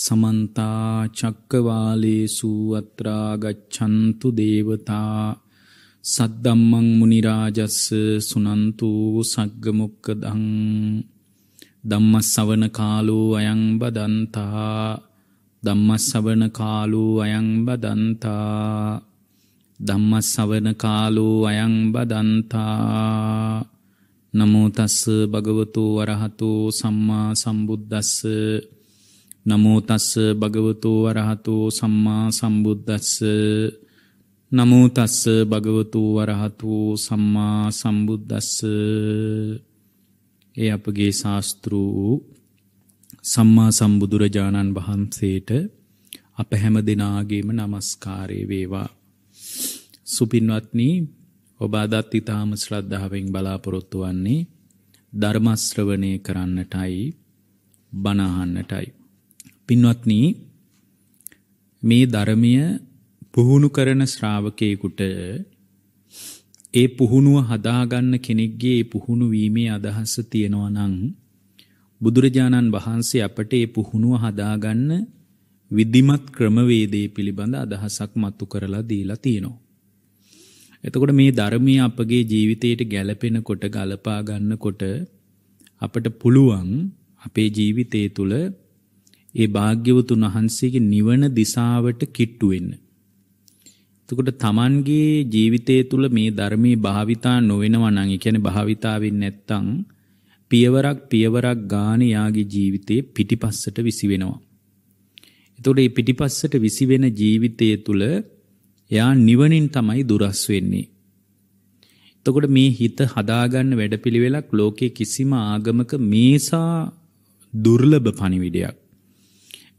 සමන්තා චක්කවාලේසු අත්‍රා ගච්ඡන්තු දේවතා සද්දම්මං මුනි රාජස්ස සුනන්තු සග්ග මොක්කදං ධම්ම ශවන කාලෝ අයං බදන්තා ධම්ම ශවන කාලෝ අයං බදන්තා ධම්ම ශවන කාලෝ අයං බදන්තා නමෝ තස්ස භගවතු වරහතෝ සම්මා සම්බුද්දස්ස නමෝතස්ස භගවතෝ වරහතෝ සම්මා සම්බුද්ධස්ස නමෝතස්ස භගවතෝ වරහතෝ සම්මා සම්බුද්ධස්ස ඒ අපගේ ශාස්තෘ වූ සම්මා සම්බුදුරජාණන් වහන්සේට අප හැම දෙනාගේම නමස්කාරය වේවා. සුපින්වත්නී ඔබාදත් ඉතාම ශ්‍රද්ධාවෙන් බලාපොරොත්තු වන්නේ ධර්මශ්‍රවනය කරන්නටයි බනාහන්නටයි. පින්වත්නි මේ ධර්මය පුහුණු කරන ශ්‍රාවකයෙකුට ඒ පුහුණුව හදාගන්න කෙනෙක්ගේ ඒ පුහුණු වීමේ අදහස තියෙනවා නම් බුදුරජාණන් වහන්සේ අපට ඒ පුහුණුව හදාගන්න විධිමත් ක්‍රමවේදයේ පිළිබඳ අදහසක් මතු කරලා දීලා තියෙනවා. එතකොට මේ ධර්මය අපගේ ජීවිතයට ගැලපෙනකොට ගලපා ගන්නකොට අපට පුළුවන් අපේ ජීවිතය තුළ ඒ භාග්‍යවතුන් වහන්සේගේ නිවන දිසාවට කිට්ටු වෙන්න. එතකොට Tamanගේ ජීවිතය තුළ මේ ධර්මයේ භාවිතා නොවෙනවා නම් ඒ කියන්නේ භාවිතා වෙන්නේ නැත්නම් පියවරක් පියවරක් ගානේ යාගේ ජීවිතේ පිටිපස්සට විසි වෙනවා. එතකොට මේ පිටිපස්සට විසි වෙන ජීවිතය තුළ එයා නිවනින් තමයි දුරස් වෙන්නේ. එතකොට මේ හිත හදාගන්න වැඩපිළිවෙලක් ලෝකේ කිසිම ආගමක මේසා දුර්ලභ පණිවිඩයක්.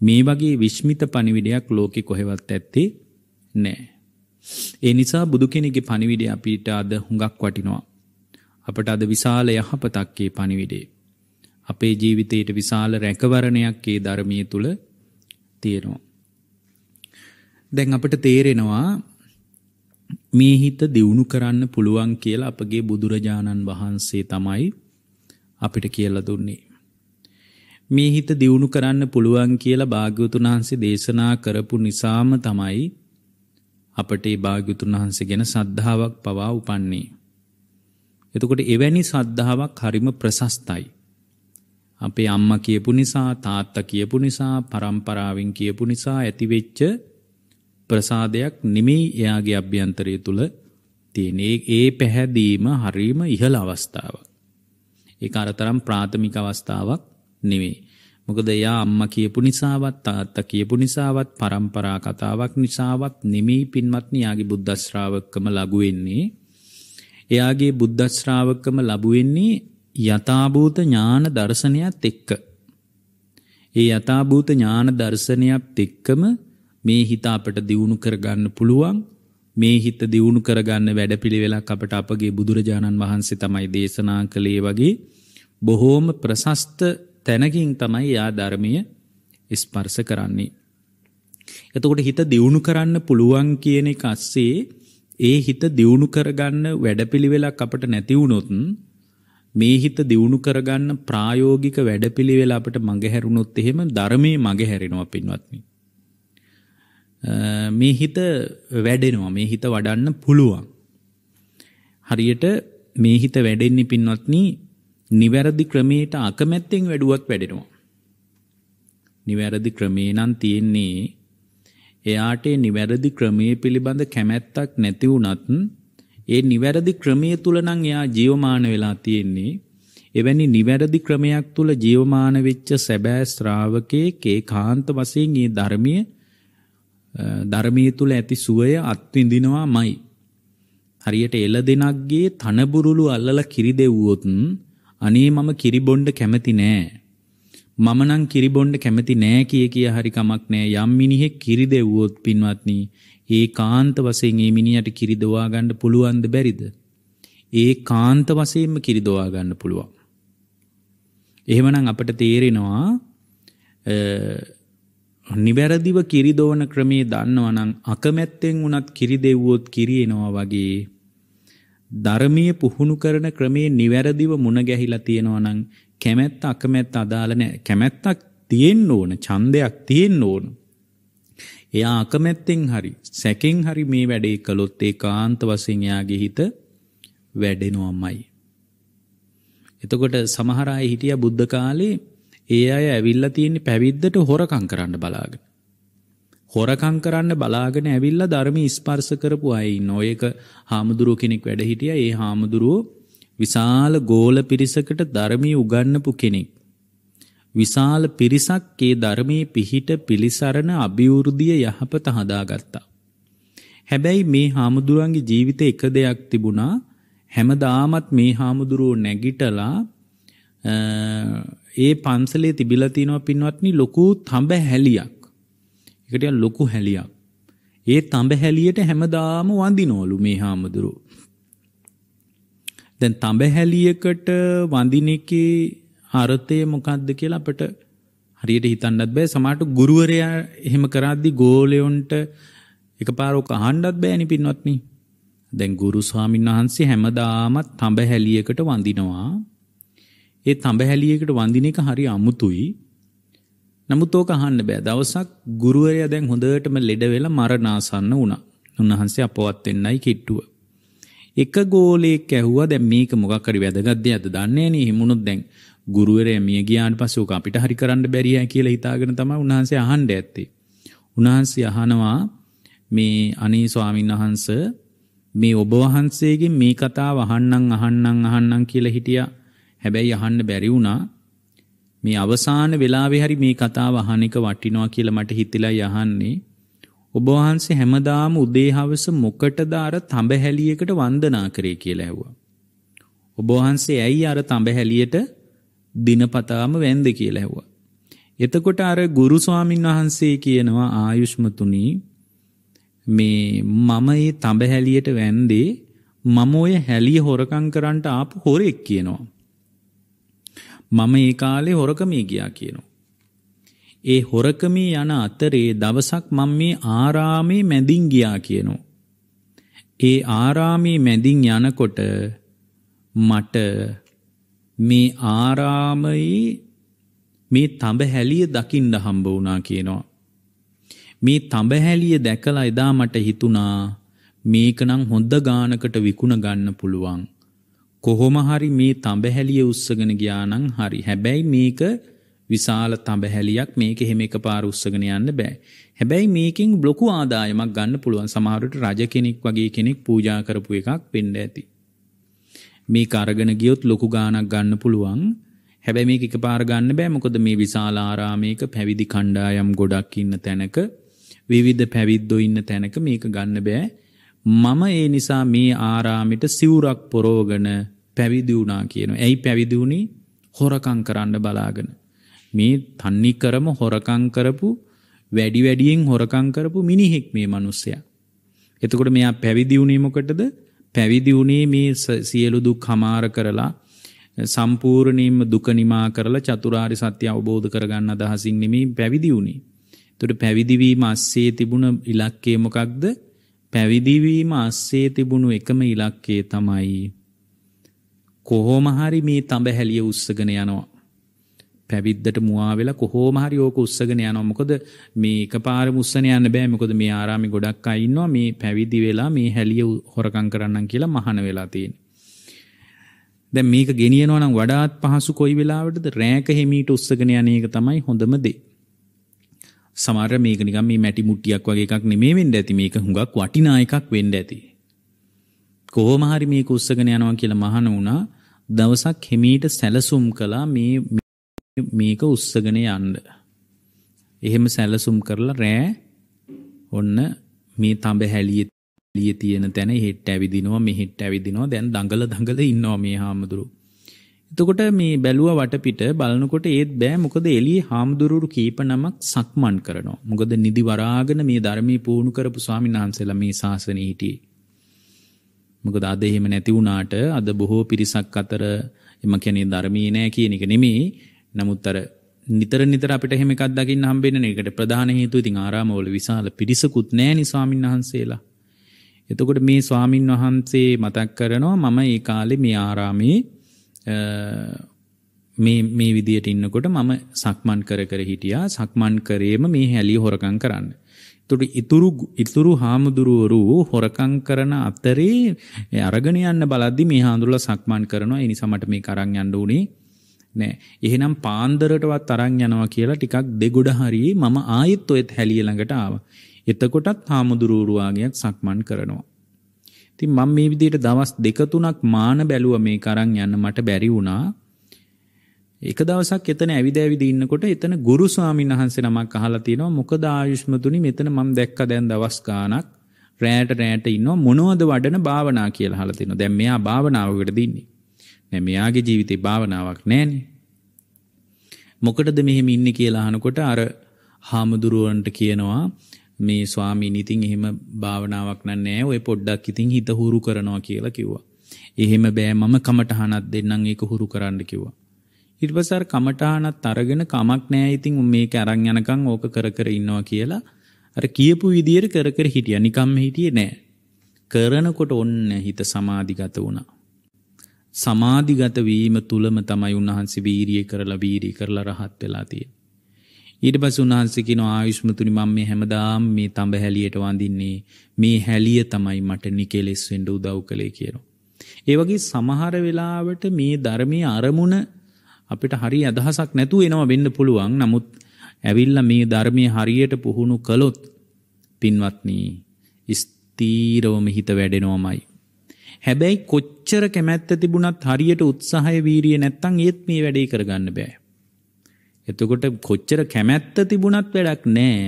මේ වගේ විශ්මිත පණිවිඩයක් ලෝකෙ කොහෙවත් ඇත්තේ නෑ. ඒ නිසා බුදු කෙනෙගේ පණිවිඩය අපිට අද හුඟක් වටිනවා. අපට අද විශාල යහපතක්කේ පණිවිඩේ. අපේ ජීවිතයට විශාල රැකවරණයක් ඒ ධර්මය තුළ තියෙනවා. දැන් අපට තේරෙනවා මේ හිත දියුණු කරන්න පුළුවන් කියලා අපගේ බුදුරජාණන් වහන්සේ තමයි අපිට කියල දුන්නේ. මේ හිත දියුණු කරන්න පුළුවන් කියලා භාග්‍යවතුන් වහන්සේ දේශනා කරපු නිසාම තමයි අපට ඒ භාග්‍යවතුන් වහන්සේ ගැන සද්ධාාවක් පවා උපන්නේ. එතකොට එවැනි සද්ධාාවක් හරිම ප්‍රශස්තයි. අපේ අම්මා කියපු නිසා තාත්තා කියපු නිසා පරම්පරාවෙන් කියපු නිසා ඇතිවෙච්ච ප්‍රසාදයක් නෙමෙයි එයාගේ අභ්‍යන්තරය තුල තියෙන. ඒ පැහැදීම හරීම ඉහළ අවස්ථාවක්. ඒක අරතරම් ප්‍රාථමික අවස්ථාවක් නෙවෙයි. මොකද එයා අම්ම කියපු නිසාවත් තාත්ත කියපු නිසාවත් පරම්පරා කතාවක් නිසාවත් නෙමෙයි පින්වත්නි යාගේ බුද්ධශ්‍රාවකම ලඝු වෙන්නේ. එයාගේ බුද්ධශ්‍රාවකම ලබු වෙන්නේ යථාභූත ඥාන දර්ශනයත් එක්ක. ඒ යථාභූත ඥාන දර්ශනයත් එක්කම මේ හිත අපට දියුණු කරගන්න පුළුවන්. මේ හිත දියුණු කරගන්න වැඩපිළිවෙලක් අපට අපගේ බුදුරජාණන් වහන්සේ තමයි දේශනා කළේ වගේ බොහෝම ප්‍රශස්ත තැනකින් තමයි යා ධර්මය ස්පර්ස කරන්නේ. එතකොට හිත දියුණු කරන්න පුළුවන් කියන එක අස්සේ ඒ හිත දියුණු කරගන්න වැඩපිළිවෙලක් අපට නැතිවුණොතුන් මේ හිත දියුණු කරගන්න ප්‍රායෝගික වැඩපිළිවෙල අපට මඟහැරුණොත් එහෙම ධර්මයේ මඟහැරෙනවා පින්වත්නි. මේ හිත වැඩෙනවා මේ හිත වඩන්න පුළුවන්. හරියට මේ හිත වැඩෙන්නේ පින්වත්නි නිවැරදි ක්‍රමයට අකමැත්තෙන් වැඩුවක් වැඩෙනවා. නිවැරදි ක්‍රමේ නම් තියෙන්නේ එයාට නිවැරදි ක්‍රමයේ පිළිබඳ කැමැත්තක් නැති වුණත් ඒ නිවැරදි ක්‍රමයේ තුල නම් එයා ජීවමාන වෙලා තියෙන්නේ. එවැනි නිවැරදි ක්‍රමයක් තුල ජීවමාන වෙච්ච සැබෑ ශ්‍රාවකයෙක් ඒකාන්ත වශයෙන් මේ ධර්මීය ධර්මයේ තුල ඇති සුවය අත්විඳිනවාමයි. හරියට එළ දෙනක්ගේ තනබුරුළු අල්ලලා කිරි දෙව්වොත් අනේ මම කිරිබොණ්ඩ කැමති නෑ. මම නම් කිරිබොණ්ඩ කැමති නෑ කිය කිය හරි කමක් නෑ. යම් මිනිහෙක් කිරි දෙව්වොත් පින්වත්නි, ඒ කාන්ත වශයෙන් ඒ මිනිහට කිරි දොවා ගන්න පුළුවන්ද බැරිද? ඒ කාන්ත වශයෙන්ම කිරි දොවා ගන්න පුළුවන්. එහෙමනම් අපට තේරෙනවා නිවැරදිව කිරි දොවන ක්‍රමයේ දන්නවනම් අකමැත්තෙන් වුණත් කිරි දෙව්වොත් කිරි එනවා වගේ ධර්මීය පුහුණු කරන ක්‍රමේ නිවැරදිව මුණ ගැහිලා තියෙනවා නම් කැමැත්ත අකමැත්ත අදාළ නැහැ. කැමැත්තක් තියෙන්න ඕන, ඡන්දයක් තියෙන්න ඕන. එයා අකමැත්තෙන් හරි, සැකෙන් හරි මේ වැඩේ කළොත් ඒකාන්ත වශයෙන් එයාගේ හිත වැඩෙනවමයි. එතකොට සමහර අය හිටියා බුද්ධ කාලේ ඒ අය ඇවිල්ලා තියෙන්නේ පැවිද්දට හොරකම් කරන්න බලාගෙන. හොරකං කරන්න බලාගෙන ඇවිල්ල ධර්ම ස්පර්ස කරපු අයි නොයක හාමුදුරුව කෙනෙක් වැඩ හිටිය ඒ හාමුදුරුවෝ විශාල ගෝල පිරිසකට ධර්මී උගන්නපු කෙනෙක්. විශාල පිරිසක් ඒ ධර්මයේ පිහිට පිළිසරණ අභිවෘද්ධිය යහපත හදාගත්තා. හැබැයි මේ හාමුදුරුවන්ගේ ජීවිත එක දෙයක් තිබුණා හැමදාමත් මේ හාමුදුරුවෝ නැගිටලා ඒ පන්සලේ තිබිලතිනව පින්වත්නි ලොකු තඹ හැලියක් ඒකට ලොකු හැලියක්. ඒ තඹ හැලියට හැමදාම වඳිනවලු මේ හාමුදුරු. දැන් තඹ හැලියකට වඳින එකේ අර්ථය මොකද්ද කියලා අපිට හරියට හිතන්නත් බෑ. සමහරට ගුරුවරයා එහෙම කරද්දි ගෝලයොන්ට එකපාර ඔක අහන්නත් බෑනි පින්වත්නි. දැන් ගුරු ස්වාමීන් වහන්සේ හැමදාමත් තඹ හැලියකට වඳිනවා. ඒ තඹ හැලියකට වඳින එක හරි අමුතුයි. නමුත් ඕක අහන්න බෑ දවසක් ගුරුවරයා දැන් හොඳටම ලෙඩ වෙලා මරණාසන්න වුණා. උන්වහන්සේ අපවත් වෙන්නයි කිට්ටුව. එක ගෝලයක් ඇහුවා දැන් මේක මොකක් හරි වැදගත් දෙයක්ද දන්නේ නෑ හිමුණොත් දැන් ගුරුවරයා මිය ගියාට පස්සේ ඕක අපිට හරි කරන්න බැරියයි කියලා හිතාගෙන තමයි උන්වහන්සේ අහන්න ඇත්තේ. උන්වහන්සේ අහනවා මේ අනේ ස්වාමීන් වහන්ස මේ ඔබ වහන්සේගෙන් මේ කතාව අහන්නම් අහන්නම් අහන්නම් කියලා හිටියා. හැබැයි අහන්න බැරි වුණා. මේ අවසාන වෙලාවේ හරි මේ කතාව අහන එක වටිනවා කියලා මට හිතිලා යහන්නේ ඔබ වහන්සේ හැමදාම උදේ හවස මොකටද අර තඹහැලියකට වන්දනා කරේ කියලා ඇහුවා. ඔබ වහන්සේ ඇයි අර තඹහැලියට දිනපතාම වැන්ද කියලා ඇහුවා. එතකොට අර ගුරු ස්වාමින් වහන්සේ කියනවා ආයුෂ්මතුනි මේ මම ඒ තඹ හැලියට වැන්දේ මම ඔය හැලිය හොරකම් කරන්නට ආපු හොරෙක් කියනවා. මම ඒ කාලේ හොරකමී ගියා කියනවා. ඒ හොරකමී යන අතරේ දවසක් මම මේ ආරාමේ මැදින් ගියා කියනවා. ඒ ආරාමේ මැදින් යනකොට මට මේ ආරාමයේ මේ තඹහැලිය දකින්න හම්බ වුණා කියනවා. මේ තඹහැලිය දැකලා එදා මට හිතුණා මේකනම් හොඳ ගානකට විකුණ ගන්න පුළුවන්. කොහොම හරි මේ තඹහැලිය උස්සගෙන ගියා නම් හරි. හැබැයි මේක විශාල තඹහැලියක් මේක එහෙම එකපාර උස්සගෙන යන්න බෑ. හැබැයි මේකෙන් ලොකු ආදායමක් ගන්න පුළුවන්. සමහරවිට රජ කෙනෙක් වගේ කෙනෙක් පූජා කරපු එකක් වෙන්න ඇති. මේක අරගෙන ගියොත් ලොකු ගාණක් ගන්න පුළුවන්. හැබැයි මේක එකපාර ගන්න බෑ. මොකද මේ විශාල ආරාමයක පැවිදි කණ්ඩායම් ගොඩක් ඉන්න තැනක විවිධ පැවිද්දෝ ඉන්න තැනක මේක ගන්න බෑ. මම ඒ නිසා මේ ආරාමිට සිවුරක් පොරෝගන පැවිදිවුණා කියන. ඇයි පැවිදිවුණි හොරකං කරන්න බලාගෙන. මේ තන්නේ කරම හොරකං කරපු වැඩි වැඩියෙන් හොරකං කරපු මිනිහෙක් මේ මනුස්සය. එතකොට මෙයා පැවිදිවුණීමකටද පැවිදිවුණේ මේ සියලු දුක් හමාර කරලා සම්පූර්ණීම දුකනිමා කරලා චතුරාරි සත්‍ය අවබෝධ කරගන්න අදහසින් නෙමේ පැවිදිවුණේ. එතකොට පැවිදිවීම අස්සේ තිබුණ ඉලක්කය මොකක්ද? පැවිදිවීම අස්සේ තිබුණු එකම ඉලක්කේ තමයි කොහොම හරි මේ තඹ හැලිය උස්සගෙන යනවා. පැවිද්දට මුවා වෙලා කොහොම හරි ඕක උස්සගෙන යනවා. මොකද මේ එකපාරම උස්සගෙන යන්න බෑ. මොකද මේ ආරාමේ ගොඩක් අය ඉන්නවා මේ පැවිදි වෙලා මේ හැලිය හොරකම් කරන්නම් කියලා මහාන වෙලා තියෙන්නේ. දැන් මේක ගෙනියනවා නම් වඩාත් පහසු කොයි වෙලාවටද රෑක හිමීට උස්සගෙන යන එක තමයි හොඳම දේ. සමහර මේක නිකන් මේ මැටි මුට්ටියක් වගේ එකක් නෙමෙයි වෙන්න ඇති මේක හුඟක් වටිනා එකක් වෙන්න ඇති. කොහොම හරි මේක උස්සගෙන යනවා කියලා මහන වුණා. දවසක් හිමීට සැලසුම් කළා මේ මේක උස්සගෙන යන්න. එහෙම සැලසුම් කරලා රෑ ඔන්න මේ තඹ හැලියේ ලිය තියෙන තැන හෙට්ට ඇවිදිනවා මෙහෙට්ට ඇවිදිනවා දැන් දඟල දඟල ඉන්නවා මේ හාමුදුරුවෝ එතකොට මේ බැලුව වටපිට බලනකොට ඒත් බෑ මොකද එළිය හාමුදුරුවරු කීප නමක් සක්මන් කරනවා. මොකද නිදි වරාගෙන මේ ධර්මී පුහුණු කරපු ස්වාමීන් වහන්සේලා මේ ශාසනයේ හිටියේ. මොකද අද එහෙම නැති වුණාට අද බොහෝ පිරිසක් අතර එම කියන්නේ ධර්මී නෑ කියන එක නෙමෙයි. නමුත් අර නිතර නිතර අපිට එහෙම එකක් දකින්න හම්බෙන්නේ නේකට ප්‍රධාන හේතුව ඉතින් ආරාමවල විශාල පිරිසකුත් නෑනේ ස්වාමීන් වහන්සේලා. එතකොට මේ ස්වාමින් වහන්සේ මතක් කරනවා මම ඒ කාලේ මේ ආරාමේ මේ විදියට ඉන්නකොට මම සක්මන් කර කර හිටියා සක්මන් කරේම මේ හැලි හොරකං කරන්න. තුට ඉතුරු ඉතුරු හාමුදුරුවරු හොරකං කරන අත්තරේ අරගෙන යන්න බලද්දි මේ හාඳුරල සක්මන් කරනවා එනි සමට මේ කරං යන්න උනේ නෑ එහෙනම් පාන්දරටවත් තරං යනවා කියලා ටිකක් දෙගොඩ හරි මම ආයෙත් ඔයත් හැලිය ළඟට ආව. එතකොටත් හාමුදුරුවරුවාගයක් සක්මන් කරනවා. ඉතින් මම මේ විදිහට දවස් දෙක තුනක් මාන බැලුව මේ කරන් යන්න මට බැරි වුණා. එක දවසක් එතන ඇවිද ඇවිද ඉන්නකොට එතන ගුරු ස්වාමීන් වහන්සේ නමක් අහලා තිනවා මොකද ආයුෂ්මතුනි මෙතන මම දැක්ක දැන් දවස් ගාණක් රැයට රැයට ඉන්නවා මොනවද වඩන භාවනා කියලා අහලා තිනවා. දැන් මෙයා භාවනාවකට දින්නේ. නෑ මෙයාගේ ජීවිතේ භාවනාවක් නෑනේ. මොකටද මෙහෙම ඉන්නේ කියලා අහනකොට අර හාමුදුරුවන්ට කියනවා මේ ස්වාමීන් ඉතින් එහෙම භාවනාවක් නෑ ඔය පොඩ්ඩක් ඉතින් හිත හුරු කරනවා කියලා කිව්වා. එහෙම බෑ මම කමටහනක් දෙන්නම් ඒක හුරු කරන්න කිව්වා. ඊට පස්සේ අර කමටහනත් අරගෙන කමක් නෑ ඉතින් මේක අරන් යනකම් ඕක කර කර ඉන්නවා කියලා අර කියපු විදියට කර කර හිටියා. නිකම්ම හිටියේ නෑ. කරනකොට ඔන්න හිත සමාධිගත වුණා. සමාධිගත වීම තුලම තමයි උන්වහන්සේ වීරිය කරලා වීරිය කරලා රහත් වෙලා තියෙන්නේ. ඊට පස් උන්හන්සකින ආයුෂ්මතුනි මං මේ හැමදාම් මේ තඹ හැලියට වඳින්නේ මේ හැලිය තමයි මට නිකෙලෙස් වෙන්ඩ උදව් කළේ කියරු. ඒවගේ සමහර වෙලාවට මේ ධර්මය අරමුණ අපිට හරි අදහසක් නැතු එනවා වෙන්න පුළුවන් නමුත් ඇවිල්ල මේ ධර්මය හරියට පුහුණු කළොත් පින්වත්නී ස්තීරවම හිත වැඩෙනෝමයි. හැබැයි කොච්චර කැමැත්ත තිබුණත් හරියට උත්සාහය වීරිය නැත්තං ඒත් මේ වැඩේ කරගන්න බෑ. එතකොට කොච්චර කැමැත්ත තිබුණත් වැඩක් නෑ.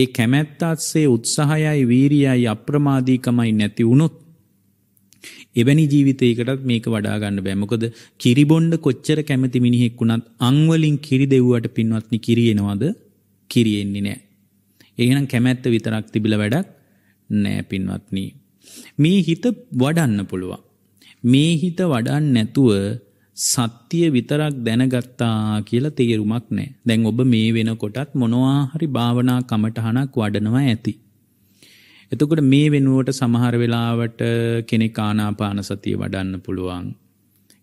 ඒ කැමැත්ත අස්සේ උත්සාහයයි වීරියයි අප්‍රමාදීකමයි නැති වුණොත් එවැනි ජීවිතයකටත් මේක වඩා ගන්න බෑ. මොකද කිරිබොණ්ඩ කොච්චර කැමති මිනිහෙක් වුණත් අං වලින් කිරි දෙව්වට පින්වත්නි කිරි එනවද? කිරි එන්නේ නෑ. එහෙනම් කැමැත්ත විතරක් තිබිලා වැඩක් නෑ පින්වත්නි. මේ හිත වඩන්න පුළුවන්. මේ හිත වඩන්න නැතුව සත්‍යය විතරක් දැනගත්තා කියලා තේරුමක් නෑ දැන් ඔබ මේ වෙනකොටත් මොනවාහරි භාවනා කමටහනක් වඩනවා ඇති. එතකොට මේ වෙනුවට සමහර වෙලාවට කෙනෙක් ආනාපාන සතිය වඩන්න පුළුවන්.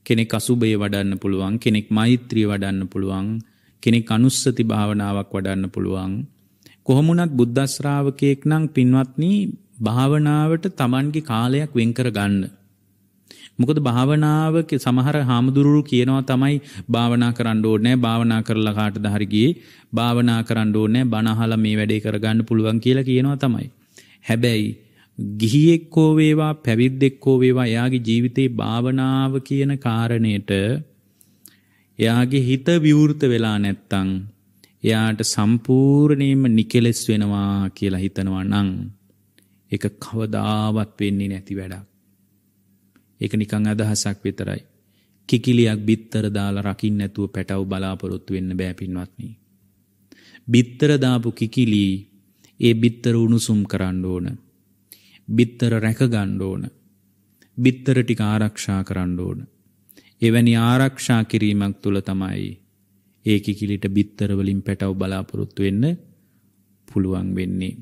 කෙනෙක් අසුභය වඩන්න පුළුවන් කෙනෙක් මෛත්‍රී වඩන්න පුළුවන් කෙනෙක් අනුස්සති භාවනාවක් වඩන්න පුළුවන්. කොහොමුණත් බුද්ධස්ශ්‍රාවකයෙක් නම් පින්වත්නී භාවනාවට තමන්ගේ කාලයක් වෙන්කර ගන්න. මොකද භාවනාවක සමහර හාමුදුරුවෝ කියනවා තමයි භාවනා කරන්න ඕනේ භාවනා කරලා කාටද හරි ගියේ භාවනා කරන්න ඕනේ බණ අහලා මේ වැඩේ කරගන්න පුළුවන් කියලා කියනවා තමයි. හැබැයි ගිහියෙක් හෝ වේවා පැවිද්දෙක් හෝ වේවා එයාගේ ජීවිතේ භාවනාව කියන කාරණයට එයාගේ හිත විවෘත වෙලා නැත්තම් එයාට සම්පූර්ණයෙන්ම නිකෙලස් වෙනවා කියලා හිතනවා නම් ඒක කවදාවත් වෙන්නේ නැති වැඩක්. ඒක නිකං අදහසක් විතරයි. කිකිලියක් බිත්තර දාලා රකින්න නැතුව පැටව බලාපොරොත්තු වෙන්න බෑ පින්වත්නි. බිත්තර දාපු කිකිලි ඒ බිත්තර උණුසුම් කරන්න ඕන. බිත්තර රැක ගන්න ඕන. බිත්තර ටික ආරක්ෂා කරන්න ඕන. එවැනි ආරක්ෂා කිරීමක් තුළ තමයි ඒ කිකිලිට බිත්තර වලින් පැටව බලාපොරොත්තු වෙන්න පුළුවන් වෙන්නේ.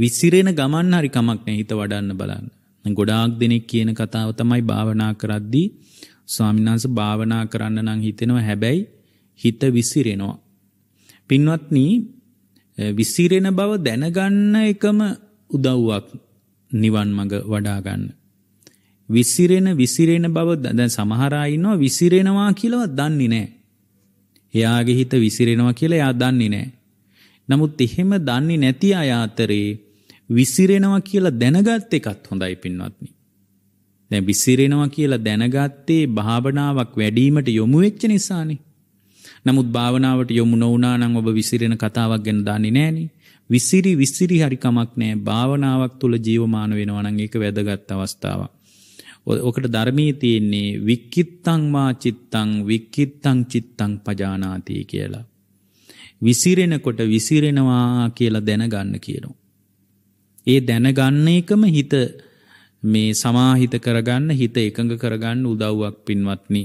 විසිරෙන ගමන් හරි කමක් නැහැ හිත වඩන්න බලන්න. ගොඩාක් දෙනෙක් කියන කතාව තමයි භාවනා කරද්දී ස්වාමිනාස භාවනා කරන්න නං හිතෙනවා හැබැයි හිත විසිරෙනවා. පින්වත්න විසිරෙන බව දැනගන්න එකම උදව්වක් නිවන් මඟ වඩාගන්න. විසිරෙන විසිරෙන බව දැ සමහරයින්නවා විසිරෙනවා කියලව දන්නේ නෑ. එයාගේ හිත විසිරෙනවා කියලා එයා දන්නේ නෑ. නමුත් එහෙම දන්නේ නැති අයාතරේ විසිරෙනවා කියලා දැනගත් එකත් හොඳයි පින්වත්නි. දැන් විසිරෙනවා කියලා දැනගත්තේ භාවනාවක් වැඩිවීමට යොමු වෙච්ච නිසානේ. නමුත් භාවනාවට යොමු නොවුනා නම් ඔබ විසිරෙන කතාවක් ගැන දන්නේ නැහනේ. විසිරි විසිරි හරි කමක් නැහැ. භාවනාවක් තුල ජීවමාන වෙනවා නම් ඒක වැදගත් අවස්ථාවක්. ඔකට ධර්මයේ තියෙන්නේ වික්කිත්තං මා චිත්තං වික්කිත්තං චිත්තං පජානාති කියලා. විසිරෙනකොට විසිරෙනවා කියලා දැනගන්න කියනවා. ඒ දැනගන්න එකම හිත මේ සමාහිත කරගන්න හිත එකඟ කරගන්න උදව්වක් පින්වත්නි.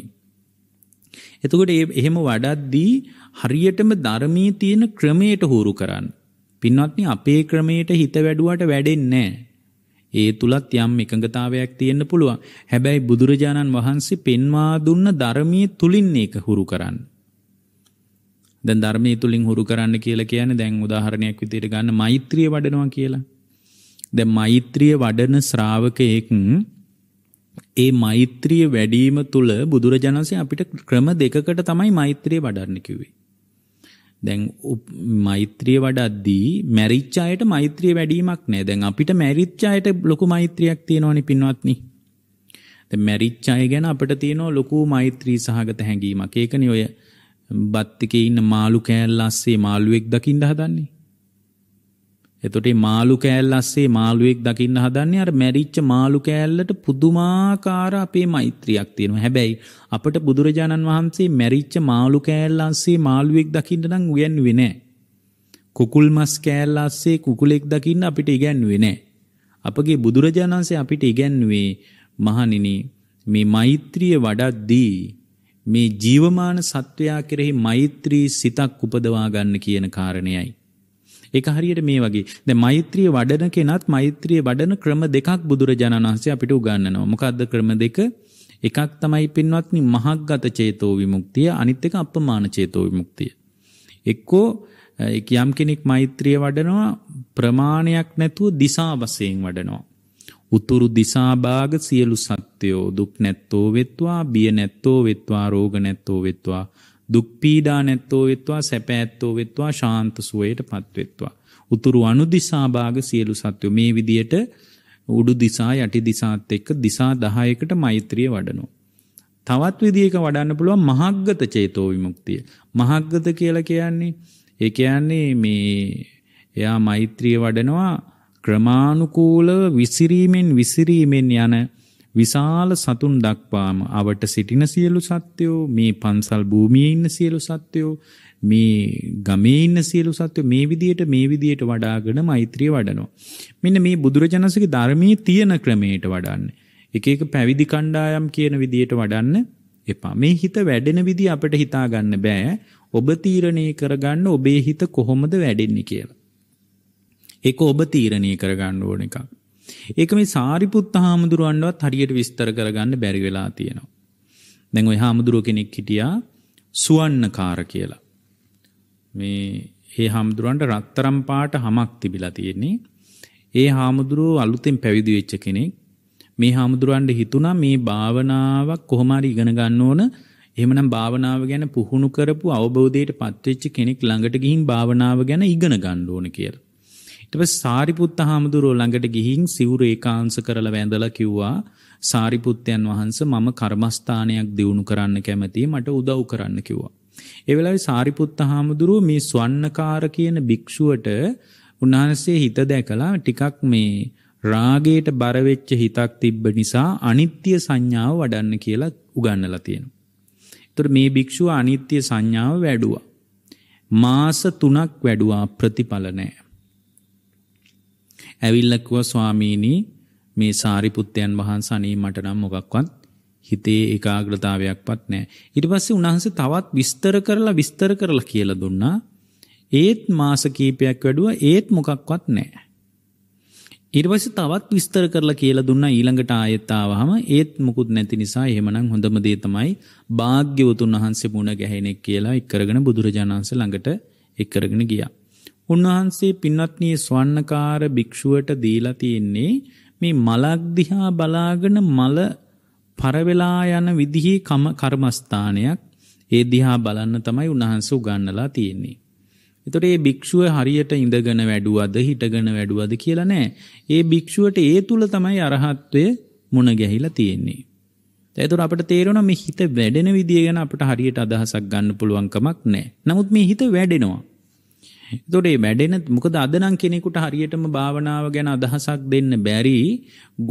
එතකොට එහෙම වඩද්දී හරියටම ධර්මී තියෙන ක්‍රමයට හුරු කරන්න. පින්වත්නි අපේ ක්‍රමයට හිත වැඩුවට වැඩෙන්නේ ඒ තුලත් යම් එකඟතාවයක් තියෙන්න පුළුවන්. හැබැයි බුදුරජාණන් වහන්සේ පෙන්වා දුන්න ධර්මයේ තුලින් ඒක හුරු කරන්න. දැන් ධර්මයේ තුලින් හුරු කරන්න කියලා කියන්නේ දැන් උදාහරණයක් විදිහට ගන්න මෛත්‍රිය වඩනවා කියලා. දැන් මෛත්‍රිය වඩන ශ්‍රාවකයෙක් ඒ මෛත්‍රිය වැඩිම තුල බුදුරජාණන්සේ අපිට ක්‍රම දෙකකට තමයි මෛත්‍රිය වඩන්න කිව්වේ. දැන් මෛත්‍රිය වඩද්දී මැරිච්ච අයට මෛත්‍රිය වැඩිමක් නෑ. දැන් අපිට මැරිච්ච අයට ලොකු මෛත්‍රියක් තියෙනවනේ පින්වත්නි. දැන් මැරිච්ච අය ගැන අපිට තියෙන ලොකු මෛත්‍රී සහගත හැඟීමක්. ඒකනේ ඔය බත් එකේ ඉන්න මාළු කෑල්ල ASCII මාළුවෙක් දකින්න හදන්නේ. එතකොට මාළු කෑල්ල ඇස්සේ මාළුවෙක් දකින්න හදන්නේ අර මැරිච්ච මාළු කෑල්ලට පුදුමාකාර අපේ මෛත්‍රියක් තියෙනවා. හැබැයි අපට බුදුරජාණන් වහන්සේ මැරිච්ච මාළු කෑල්ල ඇස්සේ මාළුවෙක් දකින්න නම් උයන්ුවේ නැහැ. කුකුල් මස් කෑල්ල ඇස්සේ කුකුලෙක් දකින්න අපිට ඉගැන්ුවේ නැහැ. අපගේ බුදුරජාණන් අපිට ඉගැන්ුවේ මහණෙනි මේ මෛත්‍රිය වඩද්දී මේ ජීවමාන සත්වයා කෙරෙහි මෛත්‍රී සිතක් උපදවා ගන්න කියන කාරණයයි. ඒක හරියට මේ වගේ දැන් මෛත්‍රිය වඩන කෙනත් මෛත්‍රිය වඩන ක්‍රම දෙකක් බුදුරජාණන් වහන්සේ අපිට උගන්වනවා. මොකක්ද ක්‍රම දෙක? එකක් තමයි පින්වත්නි මහග්ගත චේතෝ විමුක්තිය අනිත් එක අපමාන චේතෝ විමුක්තිය. එක්කෝ යම් කෙනෙක් මෛත්‍රිය වඩනවා ප්‍රමාණයක් නැතුව දිසා වශයෙන් වඩනවා. උතුරු දිසාභාග සියලු සත්‍යයෝ දුක් නැත්තෝ වෙත්වා බිය නැත්තෝ වෙත්වා රෝග නැත්තෝ වෙත්වා දුක්පීඩා නැත්තෝ වෙත්වා සැපෑත්තෝ වෙත්වා ශාන්ත සුවයට පත්වෙත්වා. උතුරු අනුදිසාභාග සියලු සත්‍යය මේ විදියට උඩු දිසා යටි දිසාත් එක්ක දිසා දහයකට මෛත්‍රිය වඩනෝ. තවත් විදික වඩන්න පුළුවන් මහක්ගත චේතෝ විමුක්තිය. මහක්ගත කියලා කියන්නේ ඒ කියන්නේ මේ එයා මෛත්‍රිය වඩනවා ක්‍රමානුකූලව විසිරීමෙන් විසිරීමෙන් යන විශාල සතුන් දක්වාම අවට සිටින සියලු සත්වයෝ මේ පන්සල් භූමියේ ඉන්න සියලු සත්වයෝ මේ ගමේ ඉන්න සියලු සත්වයෝ මේ විදියට මේ විදියට වඩාගෙන මෛත්‍රිය වඩනවා. මෙන්න මේ බුදුරජාණන්සේගේ ධර්මයේ තියෙන ක්‍රමයට වඩන්න. එක එක පැවිදි කණ්ඩායම් කියන විදියට වඩන්න එපා. මේ හිත වැඩෙන විදිය අපිට හිතා ගන්න බෑ. ඔබ තීරණය කරගන්න ඔබේ හිත කොහොමද වැඩෙන්නේ කියලා. ඒක ඔබ තීරණය කරගන්න ඕන එකක්. ඒක මේ සාරිපුත් හාමුදුරුවන්වත් හරියට විස්තර කරගන්න බැරි වෙලා තියෙනවා. දැන් ඔය හාමුදුරුව කෙනෙක් හිටියා සුවන්නකාර කියලා. මේ ඒ හාමුදුරුවන්ට රත්තරම් පාට හමක් තිබිලා තියෙන්නේ. ඒ හාමුදුරුව අලුතෙන් පැවිදි වෙච්ච කෙනෙක්. මේ හාමුදුරුවන්ට හිතුණා මේ භාවනාවක් කොහොම හරි ඉගෙන ගන්න ඕන. එහෙමනම් භාවනාව ගැන පුහුණු කරපු අවබෝධයට පත්වෙච්ච කෙනෙක් ළඟට ගිහින් භාවනාව ගැන ඉගෙන ගන්න ඕන කියලා. ටව සාරිපුත්ත හාමුදුරුව ළඟට ගිහින් සිවුර ඒකාංස කරල වැඳල කිව්වා සාරිපුත්තයන් වහන්ස මම කර්මස්ථානයක් දියුණු කරන්න කැමති මට උදව් කරන්න කිව්වා. එවෙලායි සාරිපුත්ත හාමුදුරුව මේ ස්වන්නකාර කියන භික්‍ෂුවට උන්වහන්සේ හිත දැකලා ටිකක් මේ රාගයට බරවෙච්ච හිතක් තිබ්බ නිසා අනිත්‍ය සංඥාව වඩන්න කියලා උගන්නලා තියෙනවා. ඒතර මේ භික්ෂුව අනිත්‍ය සංඥාව වැඩුවා. මාස 3ක් වැඩුවා ප්‍රතිඵල නැහැ. ඇවිල්ලකුව ස්වාමීණී මේ සාරිපුත්තයන් වහන් සනී මටනම් මොකක්වත් හිතේ ඒකාග්‍රතාවයක් පත් නෑ. ඉට පස්සේ උන්හන්ස තවත් විස්තර කරලා විස්තර කරලා කියල දුන්නා. ඒත් මාස කීපයක් වැඩුව ඒත් මොකක්වත් නෑ. ඉර්වස තවත් විස්තර කරලා කියලා දුන්න ඊළඟට ආයත්තාවහම ඒත් මුකුත් නැති නිසා එහෙමනම් හොඳම දේ තමයි භාග්‍යවතුන් වහන්සේ මුණ ගැහෙනෙක් කියලා එක්කරගෙන බුදුරජාණන්සේ ළඟට එක්කරගෙන ගියා. උන්වහන්සේ පින්වත්නී ස්වර්ණකාර භික්ෂුවට දීලා තියෙන්නේ මේ මලක් දිහා බලාගෙන මල පරවෙලා යන විදිහේ කම කර්මස්ථානයක් ඒ දිහා බලන්න තමයි උන්වහන්සේ උගන්වලා තියෙන්නේ. එතකොට මේ භික්ෂුව හරියට ඉඳගෙන වැඩුවද හිටගෙන වැඩුවද කියලා නෑ. ඒ භික්ෂුවට ඒ තුල තමයි අරහත්වය මුණ ගැහිලා තියෙන්නේ. එතකොට අපිට තේරෙනවා මේ හිත වැඩෙන විදිය ගැන අපිට හරියට අදහසක් ගන්න පුළුවන් කමක් නෑ. නමුත් මේ හිත වැඩෙනවා. එතකොට මේ වැඩෙන මොකද අද නම් කෙනෙකුට හරියටම භාවනාව ගැන අදහසක් දෙන්න බැරි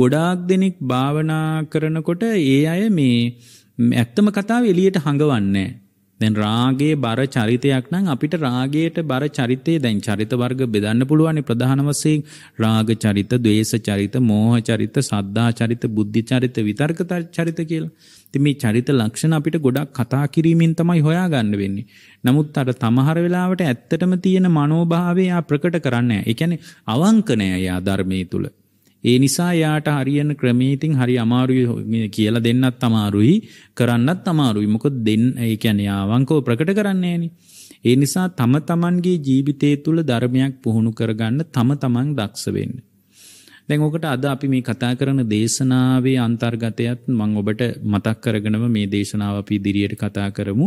ගොඩාක් දෙනෙක් භාවනා කරනකොට ඒ අය මේ ඇත්තම කතාව එළියට හඟවන්නේ දැන් රාගයේ බර චරිතයක් නම් අපිට රාගයට බර චරිතේ දැන් චරිත වර්ග බෙදන්න පුළුවන් ප්‍රධාන වශයෙන් රාග චරිත, ද්වේෂ චරිත, මෝහ චරිත, සද්ධා චරිත, බුද්ධි චරිත, විතර්ක චරිත කියලා. ඉතින් මේ චරිත ලක්ෂණ අපිට ගොඩක් කතා කිරීමෙන් තමයි හොයාගන්න වෙන්නේ. නමුත් අර තමහර වෙලාවට ඇත්තටම තියෙන මනෝභාවය ආ ප්‍රකට කරන්නේ නැහැ. ඒ කියන්නේ අවංක නෑ යා ධර්මයේ තුල. ඒ නිසා යාට හරියන ක්‍රමේ ඉතින් හරි අමාරුයි කියලා දෙන්නත් අමාරුයි කරන්නත් අමාරුයි. මොකද දෙන්න ඒ කියන්නේ ආවංකව ප්‍රකට කරන්නේ නෑනේ. ඒ නිසා තම තමන්ගේ ජීවිතය තුළ ධර්මයක් පුහුණු කරගන්න තම තමන් දක්ෂ වෙන්න. දැන් ඕකට අද අපි මේ කතා කරන දේශනාවේ අන්තර්ගතයත් මම ඔබට මතක් කරගෙනම මේ දේශනාව අපි ඉදිරියට කතා කරමු.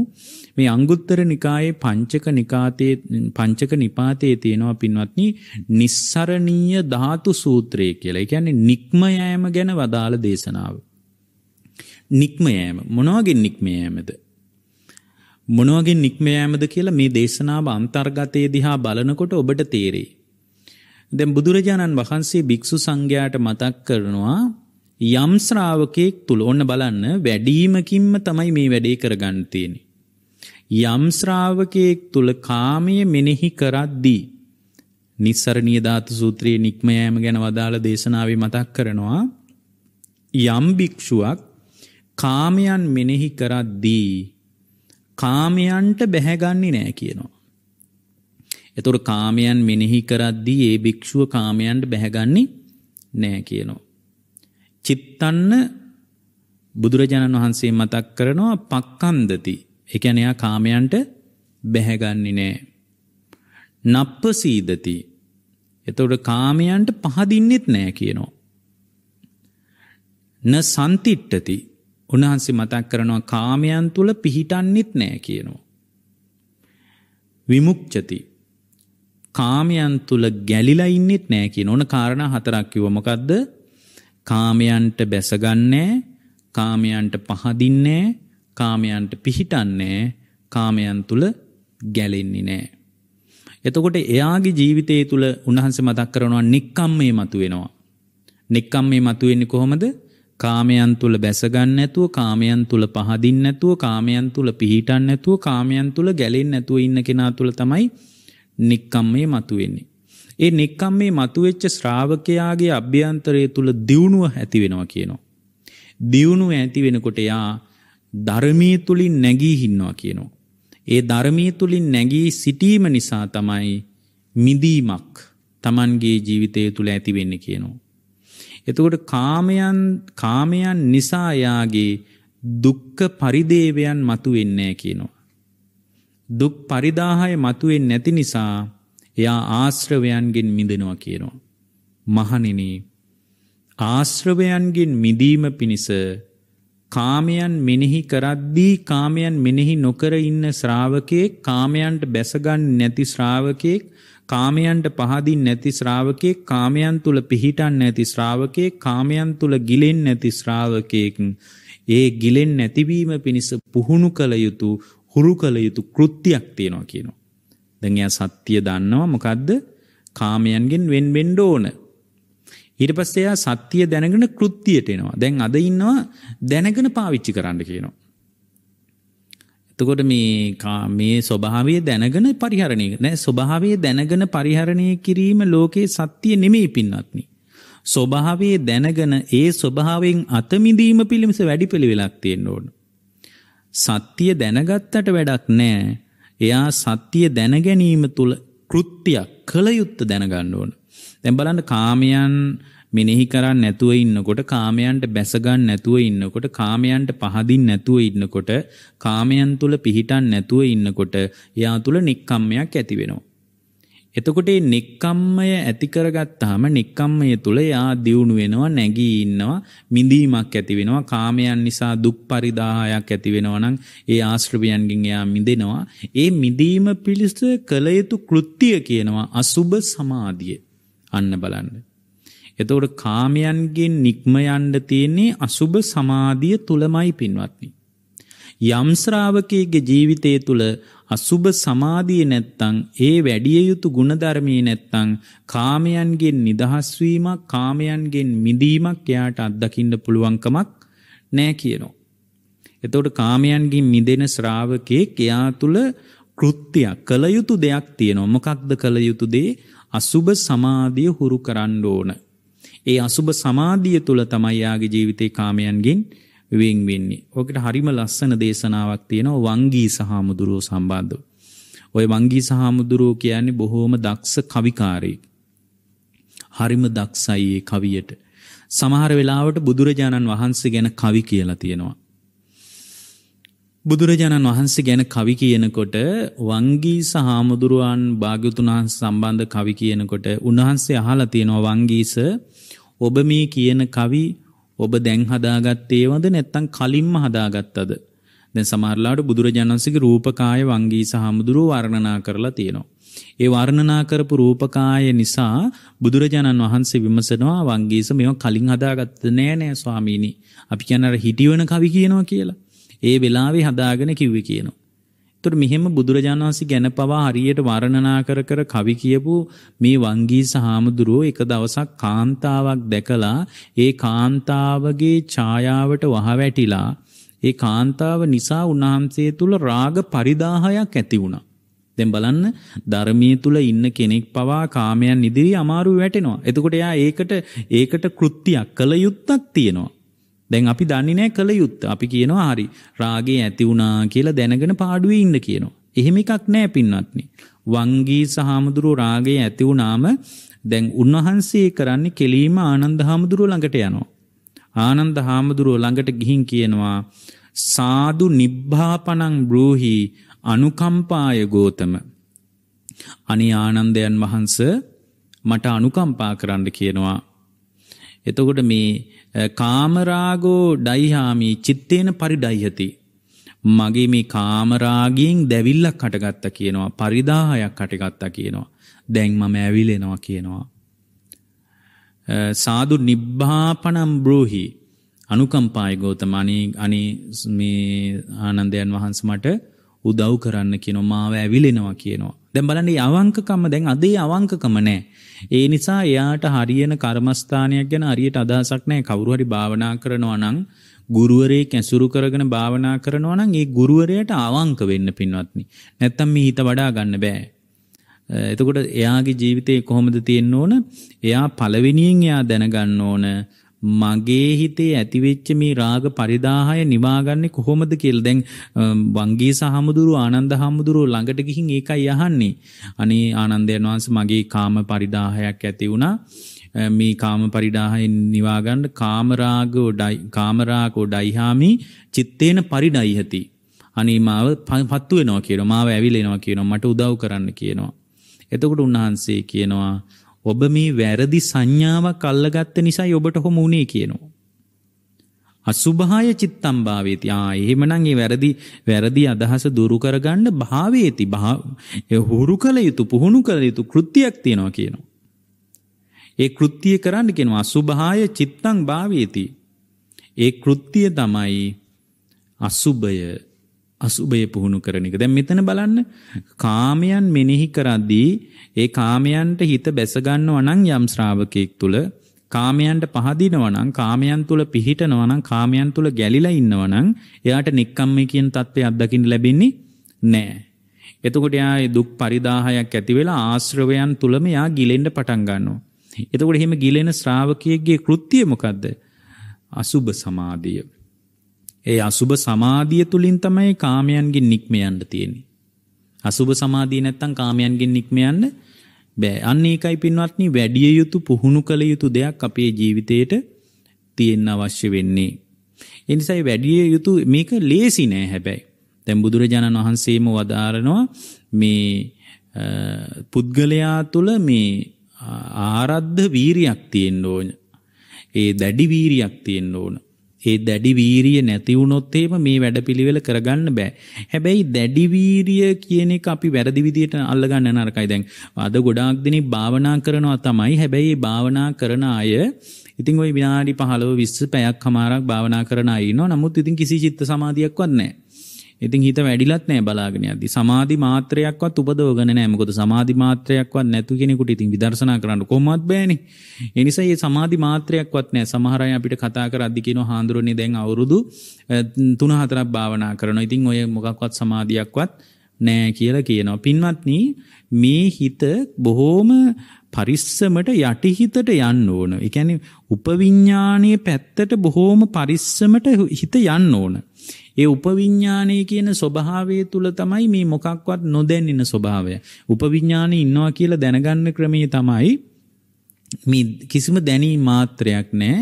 මේ අංගුත්තර නිකායේ පංචක නිකාතේ පංචක නිපාතයේ තියෙනවා පින්වත්නි nissaraniya ධාතු සූත්‍රය කියලා. ඒ කියන්නේ නික්ම යෑම ගැන වදාළ දේශනාව. නික්ම යෑම මොනවාගේ නික්ම යෑමද? මොනවාගේ නික්ම යෑමද කියලා මේ දේශනාව අන්තර්ගතයේ දිහා බලනකොට ඔබට තේරෙයි. දැන් බුදුරජාණන් වහන්සේ භික්ෂු සංඝයාට මතක් කරනවා යම් ශ්‍රාවකයෙක් තුල ඔන්න බලන්න වැඩිමකින්ම තමයි මේ වැඩේ කරගන්න තියෙන්නේ. යම් ශ්‍රාවකයෙක් තුල කාමය මෙනෙහි කරද්දී නිස්සරණීය ධාතු සූත්‍රයේ නික්ම යෑම ගැන වදාළ දේශනාවේ මතක් කරනවා යම් භික්ෂුවක් කාමයන් මෙනෙහි කරද්දී කාමයන්ට බැහැගන්නේ නැහැ කියනවා. එතුර කාමයන් මෙනෙහි කරද්දී ඒ භික්‍ෂුව කාමයන්ට බැහැගන්නේ නෑ කියනවා. චිත්තන්න බුදුරජාණන් වහන්සේ මතක් කරනවා පක්කන්දති එකනයා කාමයන්ට බැහැගන්නේ නෑ. නප්ප සීදති එතවට කාමයන්ට පහදින්නෙත් නෑ කියනවා. න සන්තිට්ටති උන්හන්සේ මතක් කරනවා කාමයන් තුළ පිහිටන්නෙත් නෑ කියනවා. විමුක්චති කාමයන් තුල ගැලිලා ඉන්නෙත් නෑ කියන ඕන කාරණා හතරක් කිව්ව මොකද්ද? කාමයන්ට බැසගන්නේ කාමයන්ට පහදින්නේ කාමයන්ට පිහිටන්නේ කාමයන් තුල ගැලෙන්නේ නෑ. එතකොට එයාගේ ජීවිතය තුළ උන්වහන්සේ මතක් කරනවා නික්කම්මේ මතුවෙනවා. නික්කම්මේ මතුවෙන්නේ කොහොමද? කාමයන් තුල බැසගන්න නැතුව කාමයන් තුල පහදින්න නැතුව කාමයන් තුල පිහිටන්න නැතුව කාමයන් තුල ගැලෙන්න නැතුව ඉන්න කෙනා තුල තමයි නික්කම්මේ මතුවෙන්නේ. ඒ නික්කම් මේ මතුවෙච්ච ශ්‍රාවකයාගේ අභ්‍යන්තරය තුළ දියුණුව ඇති වෙනවා කියනවා. දියුණුව ඇති වෙනකොට යා ධර්මී තුළින් නැගී හින්නවා කියනවා. ඒ ධර්මී තුළින් නැගී සිටීම නිසා තමයි මිදීමක් තමන්ගේ ජීවිතය තුළ ඇතිවෙන්න කියනවා. එතකොට කාමයන් කාමයන් නිසා යාගේ දුක්ඛ පරිදේවයන් මතුවෙන්නේ කියනවා. දුක් පරිදාහය මතුවෙන් නැති නිසා එයා ආශ්‍රවයන්ගෙන් මිදෙනවා කියනවා. මහනිනී ආශ්‍රවයන්ගෙන් මිදීම පිණිස කාමයන් මෙනෙහි කරද්දී කාමයන් මෙනෙහි නොකර ඉන්න ශ්‍රාවකයෙක් කාමයන්ට බැසගන්නේ නැති ශ්‍රාවකයෙක් කාමයන්ට පහදින් නැති ශ්‍රාවකයෙක් කාමයන් තුල පිහිටන් නැති ශ්‍රාවකයෙක් කාමයන් තුල ගිලෙන් නැති ශ්‍රාවකයෙක් ඒ ගිලෙන් නැතිවීම පිණිස පුහුණු කළ යුතු හුරු කළ යුතු කෘත්තියක් තියෙනවා කියනවා. දැන් එයා සත්‍ය දන්නවා මොකද්ද? කාමයන්ගෙන් වෙන් වෙන්න ඕන. ඊට පස්සේ එයා සත්‍ය දැනගෙන කෘත්‍යයට එනවා. දැන් අද ඉන්නවා දැනගෙන පාවිච්චි කරන්න කියනවා. එතකොට මේ මේ ස්වභාවය දැනගෙන පරිහරණය නෑ ස්වභාවය දැනගෙන පරිහරණය කිරීම ලෝකේ සත්‍ය නෙමෙයි පින්වත්නි. ස්වභාවය දැනගෙන ඒ ස්වභාවයෙන් අත මිදීම පිළිමස වැඩි පිළිවෙලක් තියෙන්න ඕන. සත්‍යය දැනගත්තට වැඩක් නෑ. එයා සත්‍යය දැනගැනීම තුළ කෘත්තියක් කළයුත්ත දැනගන්න ඕන. දැන් බලන්න කාමයන් මෙනෙහි කරන්න නැතුව ඉන්නකොට කාමයන්ට බැසගන්න නැතුව ඉන්නකොට කාමයන්ට පහදින් නැතුව ඉන්නකොට කාමයන් තුළ පිහිටන් නැතුව ඉන්නකොට එයා තුළ නික්කම්මයක් ඇති වෙනවා. එතකොට මේ නික්කම්මය ඇති කරගත්තාම නික්කම්මය තුල යා දියුණු වෙනවා නැගී ඉන්නවා මිදීමක් ඇති වෙනවා කාමයන් නිසා දුක් පරිදාහයක් ඇති වෙනවා නම් ඒ ආශ්‍රවයන්ගෙන් යා මිදෙනවා ඒ මිදීම පිළිස කළ යුතු කෘත්‍ය කියනවා අසුබ සමාධිය අන්න බලන්න එතකොට කාමයන්ගෙන් නික්ම යන්න තියෙන්නේ අසුබ සමාධිය තුලමයි පින්වත්නි යම්ශ්‍රාවකයගේ ජීවිතය තුළ අසුභ සමාධිය නැත්තං ඒ වැඩිය යුතු ගුණධර්මී නැත්තං කාමයන්ගෙන් නිදහස්වීමක් කාමයන්ගෙන් මිදීමක් එයාට අත්දකින්න පුළුවන්කමක් නෑ කියනවා. එතවට කාමයන්ගින් මිදෙන ශ්‍රාවකයේ එයා තුළ කෘත්තියක් කළයුතු දෙයක් තියෙනවා මොකක්ද කළයුතු දේ අසුභ සමාධිය හුරු කරන්න ඕන. ඒ අසුභ සමාධිය තුළ තමයියාගේ ජීවිතේ කාමයන්ගින් වෙන් වෙන්නේ. ඕකට හරිම ලස්සන දේශනාවක් තියෙනවා වංගී සහාමුදුරුව සම්බන්ධව. ඔය වංගී සහාමුදුරුව කියන්නේ බොහෝම දක්ෂ කවිකාරයෙක්. හරිම දක්ෂයි ඒ කවියට. සමහර වෙලාවට බුදුරජාණන් වහන්සේ ගැන කවි කියලා තියෙනවා. බුදුරජාණන් වහන්සේ ගැන කවි කියනකොට වංගී සහාමුදුරුවන් භාග්‍යතුන් වහන්සේ සම්බන්ධ කවි කියනකොට උන්වහන්සේ අහලා තියෙනවා වංගීස ඔබ මේ කියන කවි ඔබ දැන් හදාගත්තේවද නැත්තම් කලින්ම හදාගත්තද? දැන් සමහරලාට බුදුරජාණන්සේගේ රූපකාය වංගී සහමුදුරුව වර්ණනා කරලා තියෙනවා. ඒ වර්ණනා කරපු රූපකාය නිසා බුදුරජාණන් වහන්සේ විමසනවා වංගීස මේවා කලින් හදාගත්ත නෑ නෑ ස්වාමීනි. අපි කියන අර හිටිවන කවි කියනවා කියලා. ඒ වෙලාවේ හදාගෙන කිව්වේ කියනවා. එතකොට මෙහෙම බුදුරජාණන් වහන්සේ ගැන පවා හරියට වර්ණනා කර කර කවි කියපු මේ වංගීස හාමුදුරුව එක දවසක් කාන්තාවක් දැකලා ඒ කාන්තාවගේ ඡායාවට වහවැටිලා ඒ කාන්තාව නිසා උන්වහන්සේ තුල රාග පරිදාහයක් ඇති වුණා. දැන් බලන්න ධර්මයේ තුල ඉන්න කෙනෙක් පවා කාමයන් ඉදිරියේ අමාරු වැටෙනවා. එතකොට එයා ඒකට ඒකට කෘත්‍යයක් කළ යුත්තක් තියෙනවා. දැන් අපි දන්නේ නැහැ කළ යුත්ත. අපි කියනවා හරි. රාගේ ඇති වුණා කියලා දැනගෙන පාඩුවේ ඉන්න කියනවා. එහෙම එකක් නැහැ පින්වත්නි. වංගී සහාමුදුරු රාගේ ඇති වුණාම දැන් උන්වහන්සේ කරන්නේ කෙලීම ආනන්ද හාමුදුරුව ළඟට යනවා. ආනන්ද හාමුදුරුව ළඟට ගිහින් කියනවා සාදු නිබ්බාපනං බ්‍රූහි අනුකම්පාය ගෝතම අනි ආනන්දයන් වහන්ස මට අනුකම්පා කරන්න කියනවා එතකොට මේ කාමරාගෝ ඩයිහාමී චිත්තේන පරිඩයිහති. මගේ මේ කාමරාගින් දැවිල්ලක් කටගත්ත කියනවා පරිදාහයක් කටගත්තා කියනවා. දැන් මම ඇවිලෙනවා කියනවා. සාදු නිබ්භාපනම් බ්‍රෝහි අනුකම්පායි ගෝතමනී අනි මේ ආනන්දයන් වහන්ස මට උදව් කරන්න කියන මාව ඇවිලෙනවා කියනවා. දැන් බලන්න අවංකකම දැන් අදේ අවංකකම නෑ. ඒ නිසා එයාට හරියන කර්මස්ථානයක් ගැන හරියට අදහසක් නැහැ. කවුරු හරි භාවනා කරනවා නම් ගුරුවරයෙක් ඇසුරු කරගෙන භාවනා කරනවා නම් ඒ ගුරුවරයාට අවංක වෙන්න පින්වත්නි. නැත්තම් මේ හිත වඩා ගන්න බෑ. එතකොට එයාගේ ජීවිතේ කොහොමද තියෙන්න ඕන? එයා පළවෙනියෙන් එයා දැනගන්න ඕන මගේ හිතේ ඇතිවෙච්ච මේ රාග පරිදාහය නිවාගන්නේ කොහොමද කියලා දැන් වංගී සහමුදුරු ආනන්ද හාමුදුරුව ළඟට ගිහින් ඒකයි අහන්නේ අනේ ආනන්දයන් වහන්සේ මගේ කාම පරිදාහයක් ඇති වුණා මේ කාම පරිඩාහයෙන් නිවාගන්න කාමරාගෝ කාමරාගෝ ඩයිහාමි චිත්තේන පරිඩයිහති. අනේ මාව පත්තු වෙනවා කියනවා මාව ඇවිලෙනවා කියනවා මට උදව් කරන්න කියනවා. එතකොට උන්වහන්සේ කියනවා ඔබ මේ වැරදි සංඥාවක් අල්ලගත්ත නිසා ඔබට හොම වුණේ කියනවා. අසුභාය චිත්තම් භාවේති. ආ එහෙමනම් ඒ වැරදි වැරදි අදහස දුරු කරගන්න භාවේති. හුරු කළ යුතු පුහුණු කළ යුතු කෘත්‍යයක් තියෙනවා කියනවා. ඒ කෘත්‍ය කරන්න කියනවා අසුභාය චිත්තං භාවේති. ඒ කෘත්‍ය තමයි අසුභය අසුභය පුහුණු කරන එක. දැන් මෙතන බලන්න කාමයන් මෙනෙහි කරද්දී ඒ කාමයන්ට හිත බැස ගන්නවා නම් යම් ශ්‍රාවකෙක් තුල කාමයන්ට පහදිනවා නම් කාමයන් තුල පිහිටනවා නම් කාමයන් තුල ගැලිලා ඉන්නවා නම් එයාට නික්කම්මේ කියන தත්ත්වය අත්දකින්න ලැබෙන්නේ නැහැ. එතකොට එයා දුක් පරිදාහයක් ඇති වෙලා ආශ්‍රවයන් තුලම එයා ගිලෙන්න පටන් ගන්නවා. එතකොට එහෙම ගිලෙන ශ්‍රාවකයෙක්ගේ කෘත්‍යය මොකද්ද? අසුබ සමාධිය. ඒ අසුබ සමාධිය තුළින් තමයි කාමයන්ගෙන් නික්ම යන්න තියෙන්නේ. අසුබ සමාධිය නැත්තම් කාමයන්ගෙන් නික්ම යන්න බෑ. අන්න ඒකයි පින්වත්නි වැඩි යයුතු පුහුණු කළ යුතු දෙයක් අපේ ජීවිතේට තියෙන්න අවශ්‍ය වෙන්නේ. ඒ නිසායි වැඩි යයුතු මේක ලේසි නෑ හැබැයි. දැන් බුදුරජාණන් වහන්සේම වදාරනවා මේ පුද්ගලයා තුළ මේ ආරද්ධ වීරියක් තියෙන්න ඕන. ඒ දැඩි වීරියක් තියෙන්න ඕන. ඒ දැඩි වීරිය නැති වුණොත් එහෙම මේ වැඩපිළිවෙල කරගන්න බෑ. හැබැයි දැඩි වීරිය කියන එක අපි වැරදි විදියට අල්ලගන්න නරකයි. දැන් අද ගොඩාක් දෙනෙක් භාවනා කරනවා තමයි. හැබැයි ඒ භාවනා කරන අය ඉතින් ওই විනාඩි 15 20 පැයක් හමාරක් භාවනා කරන අය ඉන්නවා. නමුත් ඉතින් කිසි චිත්ත සමාධියක්වත් නැහැ. ඉතින් හිත වැඩිලත් නෑ බලාගෙන යද්දි සමාධි මාත්‍රයක්වත් උපදවගෙන නෑ මොකද සමාධි මාත්‍රයක්වත් නැතු කෙනෙකුට ඉතින් විදර්ශනා කරන්න කොහොමවත් බෑනේ ඒ නිසා මේ සමාධි මාත්‍රයක්වත් නෑ සමහර අය අපිට කතා කරද්දි කියනවා හාඳුරන්නේ දැන් අවුරුදු 3 4ක් භාවනා කරනවා ඉතින් ඔය මොකක්වත් සමාධියක්වත් නෑ කියලා කියනවා. පින්වත්නි මේ හිත බොහෝම පරිස්සමට යටිහිතට යන්න ඕන. ඒ කියන්නේ උපවිඥානයේ පැත්තට බොහෝම පරිස්සමට හිත යන්න ඕන. ඒ උපවිඤ්ඥානය කියන ස්වභාවය තුළ තමයි මේ මොකක්වත් නොදැන්නන ස්වභාවය. උපවිඤ්ඥානය ඉන්නවා කියලා දැනගන්න ක්‍රමේ තමයි මේ කිසිම දැනී මාත්‍රයක් නෑ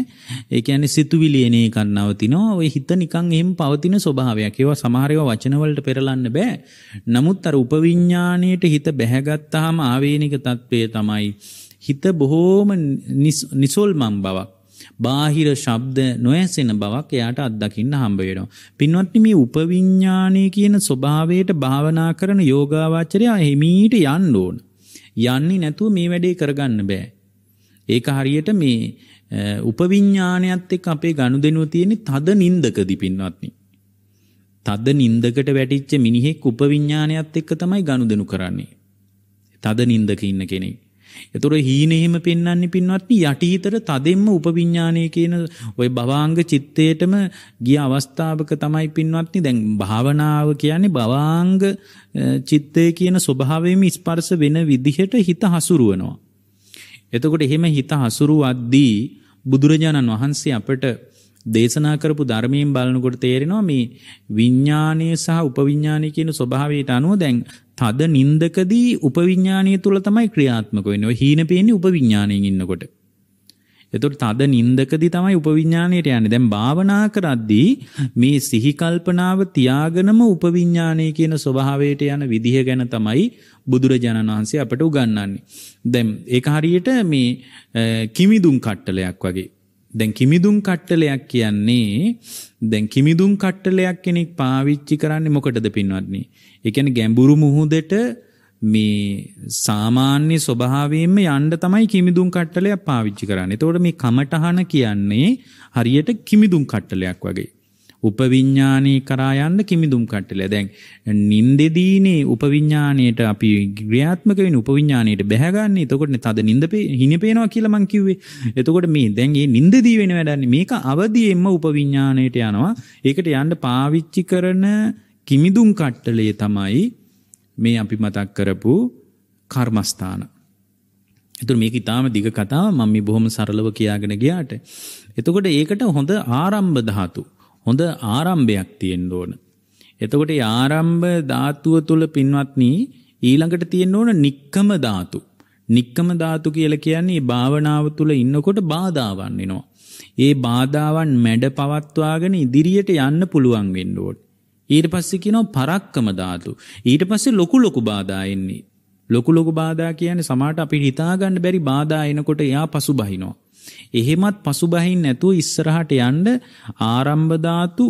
ඒකන සිතුවිලියනේ කන්නවතිනෝ ඔය හිත නිකං එම් පවතින ස්වභාවයක් ඒවා සමහරයව වචනවලට පෙරලන්න බෑ නමුත් අර උපවිඤ්ඥානයට හිත බැහැගත්තාම ආවේනික තත්ත්වය තමයි හිත බොහෝම නිසොල්මම් බවක් බාහිර ශබ්ද නොයසෙන බවක් එයාට අත්දකින්න හම්බේෙනවා. පින්වත්නි මේ උපවිඤ්ඥානය කියන ස්වභාවයට භාවනා කරන යෝගාවච්චරයා හෙමීට යන්න ඕන. යන්නේ නැතුව මේ වැඩේ කරගන්න බෑ. ඒක හරියට මේ උපවිඤ්ඥානයත් එක් අපේ ගණු දෙනුව තියෙනෙ තද නින්දකදි පින්වත්නි. තද නින්දකට වැටිච්ච මිනිහෙක් උපවිඤ්ඥානයත් එක්ක තමයි ගණු දෙනු කරන්නේ. තද නින්දක ඉන්න කෙනෙක්. එතොර හීනෙහෙම පෙන්න්නේ පින්වත්නි යටහිතර තදෙම්ම උපවිඤ්ඥානය කියන ඔය බවාංග චිත්තයටම ගිය අවස්ථාවක තමයි පින්වත්නි දැන් භාවනාව කියන්නේ බවාංග චිත්තය කියන ස්වභාවයම ඉස්පර්ස වෙන විදිහට හිත හසුරුවනවා. එතකොට එහෙම හිත හසුරු අද්දී බුදුරජාණන් වහන්සේ අපට දේශනා කරපු ධර්මයෙන් බලනකොට තේරෙනවා මේ විඤ්ඥානය සහ උපවිඤ්ඥානය කියන ස්වභාවයට අනුව දැන් තද නින්දකදී උපවිඥානය තුළ තමයි ක්‍රියාත්මක වෙන්නේ. හීන පේන්නේ උපවිඥාණයෙන් ඉන්නකොට. එතකොට තද නින්දකදී තමයි උපවිඥාණයට යන්නේ. දැන් භාවනා කරද්දී මේ සිහි කල්පනාව තියාගෙනම උපවිඥාණය කියන ස්වභාවයට යන විදිහ ගැන තමයි බුදුරජාණන් වහන්සේ අපට උගන්වන්නේ. දැන් ඒක හරියට මේ කිමිදුම් කට්ටලයක් වගේ දැන් කිමිදුම් කට්ටලයක් කියන්නේ දැන් කිමිදුම් කට්ටලයක් කෙනෙක් පාවිච්චි කරන්නේ මොකටද පින්වත්නි? ඒ කියන්නේ ගැඹුරු මුහුදට මේ සාමාන්‍ය ස්වභාවයෙන්ම යන්න තමයි කිමිදුම් කට්ටලයක් පාවිච්චි කරන්නේ. එතකොට මේ කමටහන කියන්නේ හරියට කිමිදුම් කට්ටලයක් වගේ. උපවිඤ්ඥානය කරායන්න කිමිදුම් කට්ටල දැන් නින්දෙදීනේ උපවිඤ්ඥානයට අපි ග්‍රියාත්මක වෙන උපවිඤ්ඥානයට බැහගන්නේ තකොට තද නින්දපේ හිනිපේනවා කියලමං කිවේ එතකොට මේ දැන්ගේ නින්දදී වෙන වැඩන්නේ මේක අවදියෙන්ම උපවිඤ්ඥානයට යනවා ඒකට යන්ඩ පාවිච්චි කරන කිමිදුම් කට්ටලේ තමයි මේ අපි මතක් කරපු කර්මස්ථාන. එතුර මේක ඉතාම දිග කතාව මම්මි බොහොම සරලව කියාගෙන ගියාට. එතකොට ඒකට හොඳ ආරම්භ ධාතු. හොඳ ආරම්භයක් තියෙන්න ඕන. එතකොට ආරම්භ ධාතුව තුල පින්වත්නි ඊළඟට තියෙන්න ඕන නික්කම ධාතු. නික්කම ධාතු කියලා කියන්නේ භාවනාව තුල ඉන්නකොට බාධාවන් එනවා. ඒ බාධාවන් මැඩ පවත්වාගෙන ඉදිරියට යන්න පුළුවන් වෙන්න ඕන. ඊට පස්සේ කියනවා පරක්කම ධාතු. ඊට පස්සේ ලොකු ලොකු බාධා එන්නේ. ලොකු ලොකු බාධා කියන්නේ සමහරට අපිට හිතා ගන්න බැරි බාධා එනකොට එයා පසුබහිනවා. එහෙමත් පසුබහින් නැතුව ඉස්සරහට යන්න ආරම්භ ධාතු,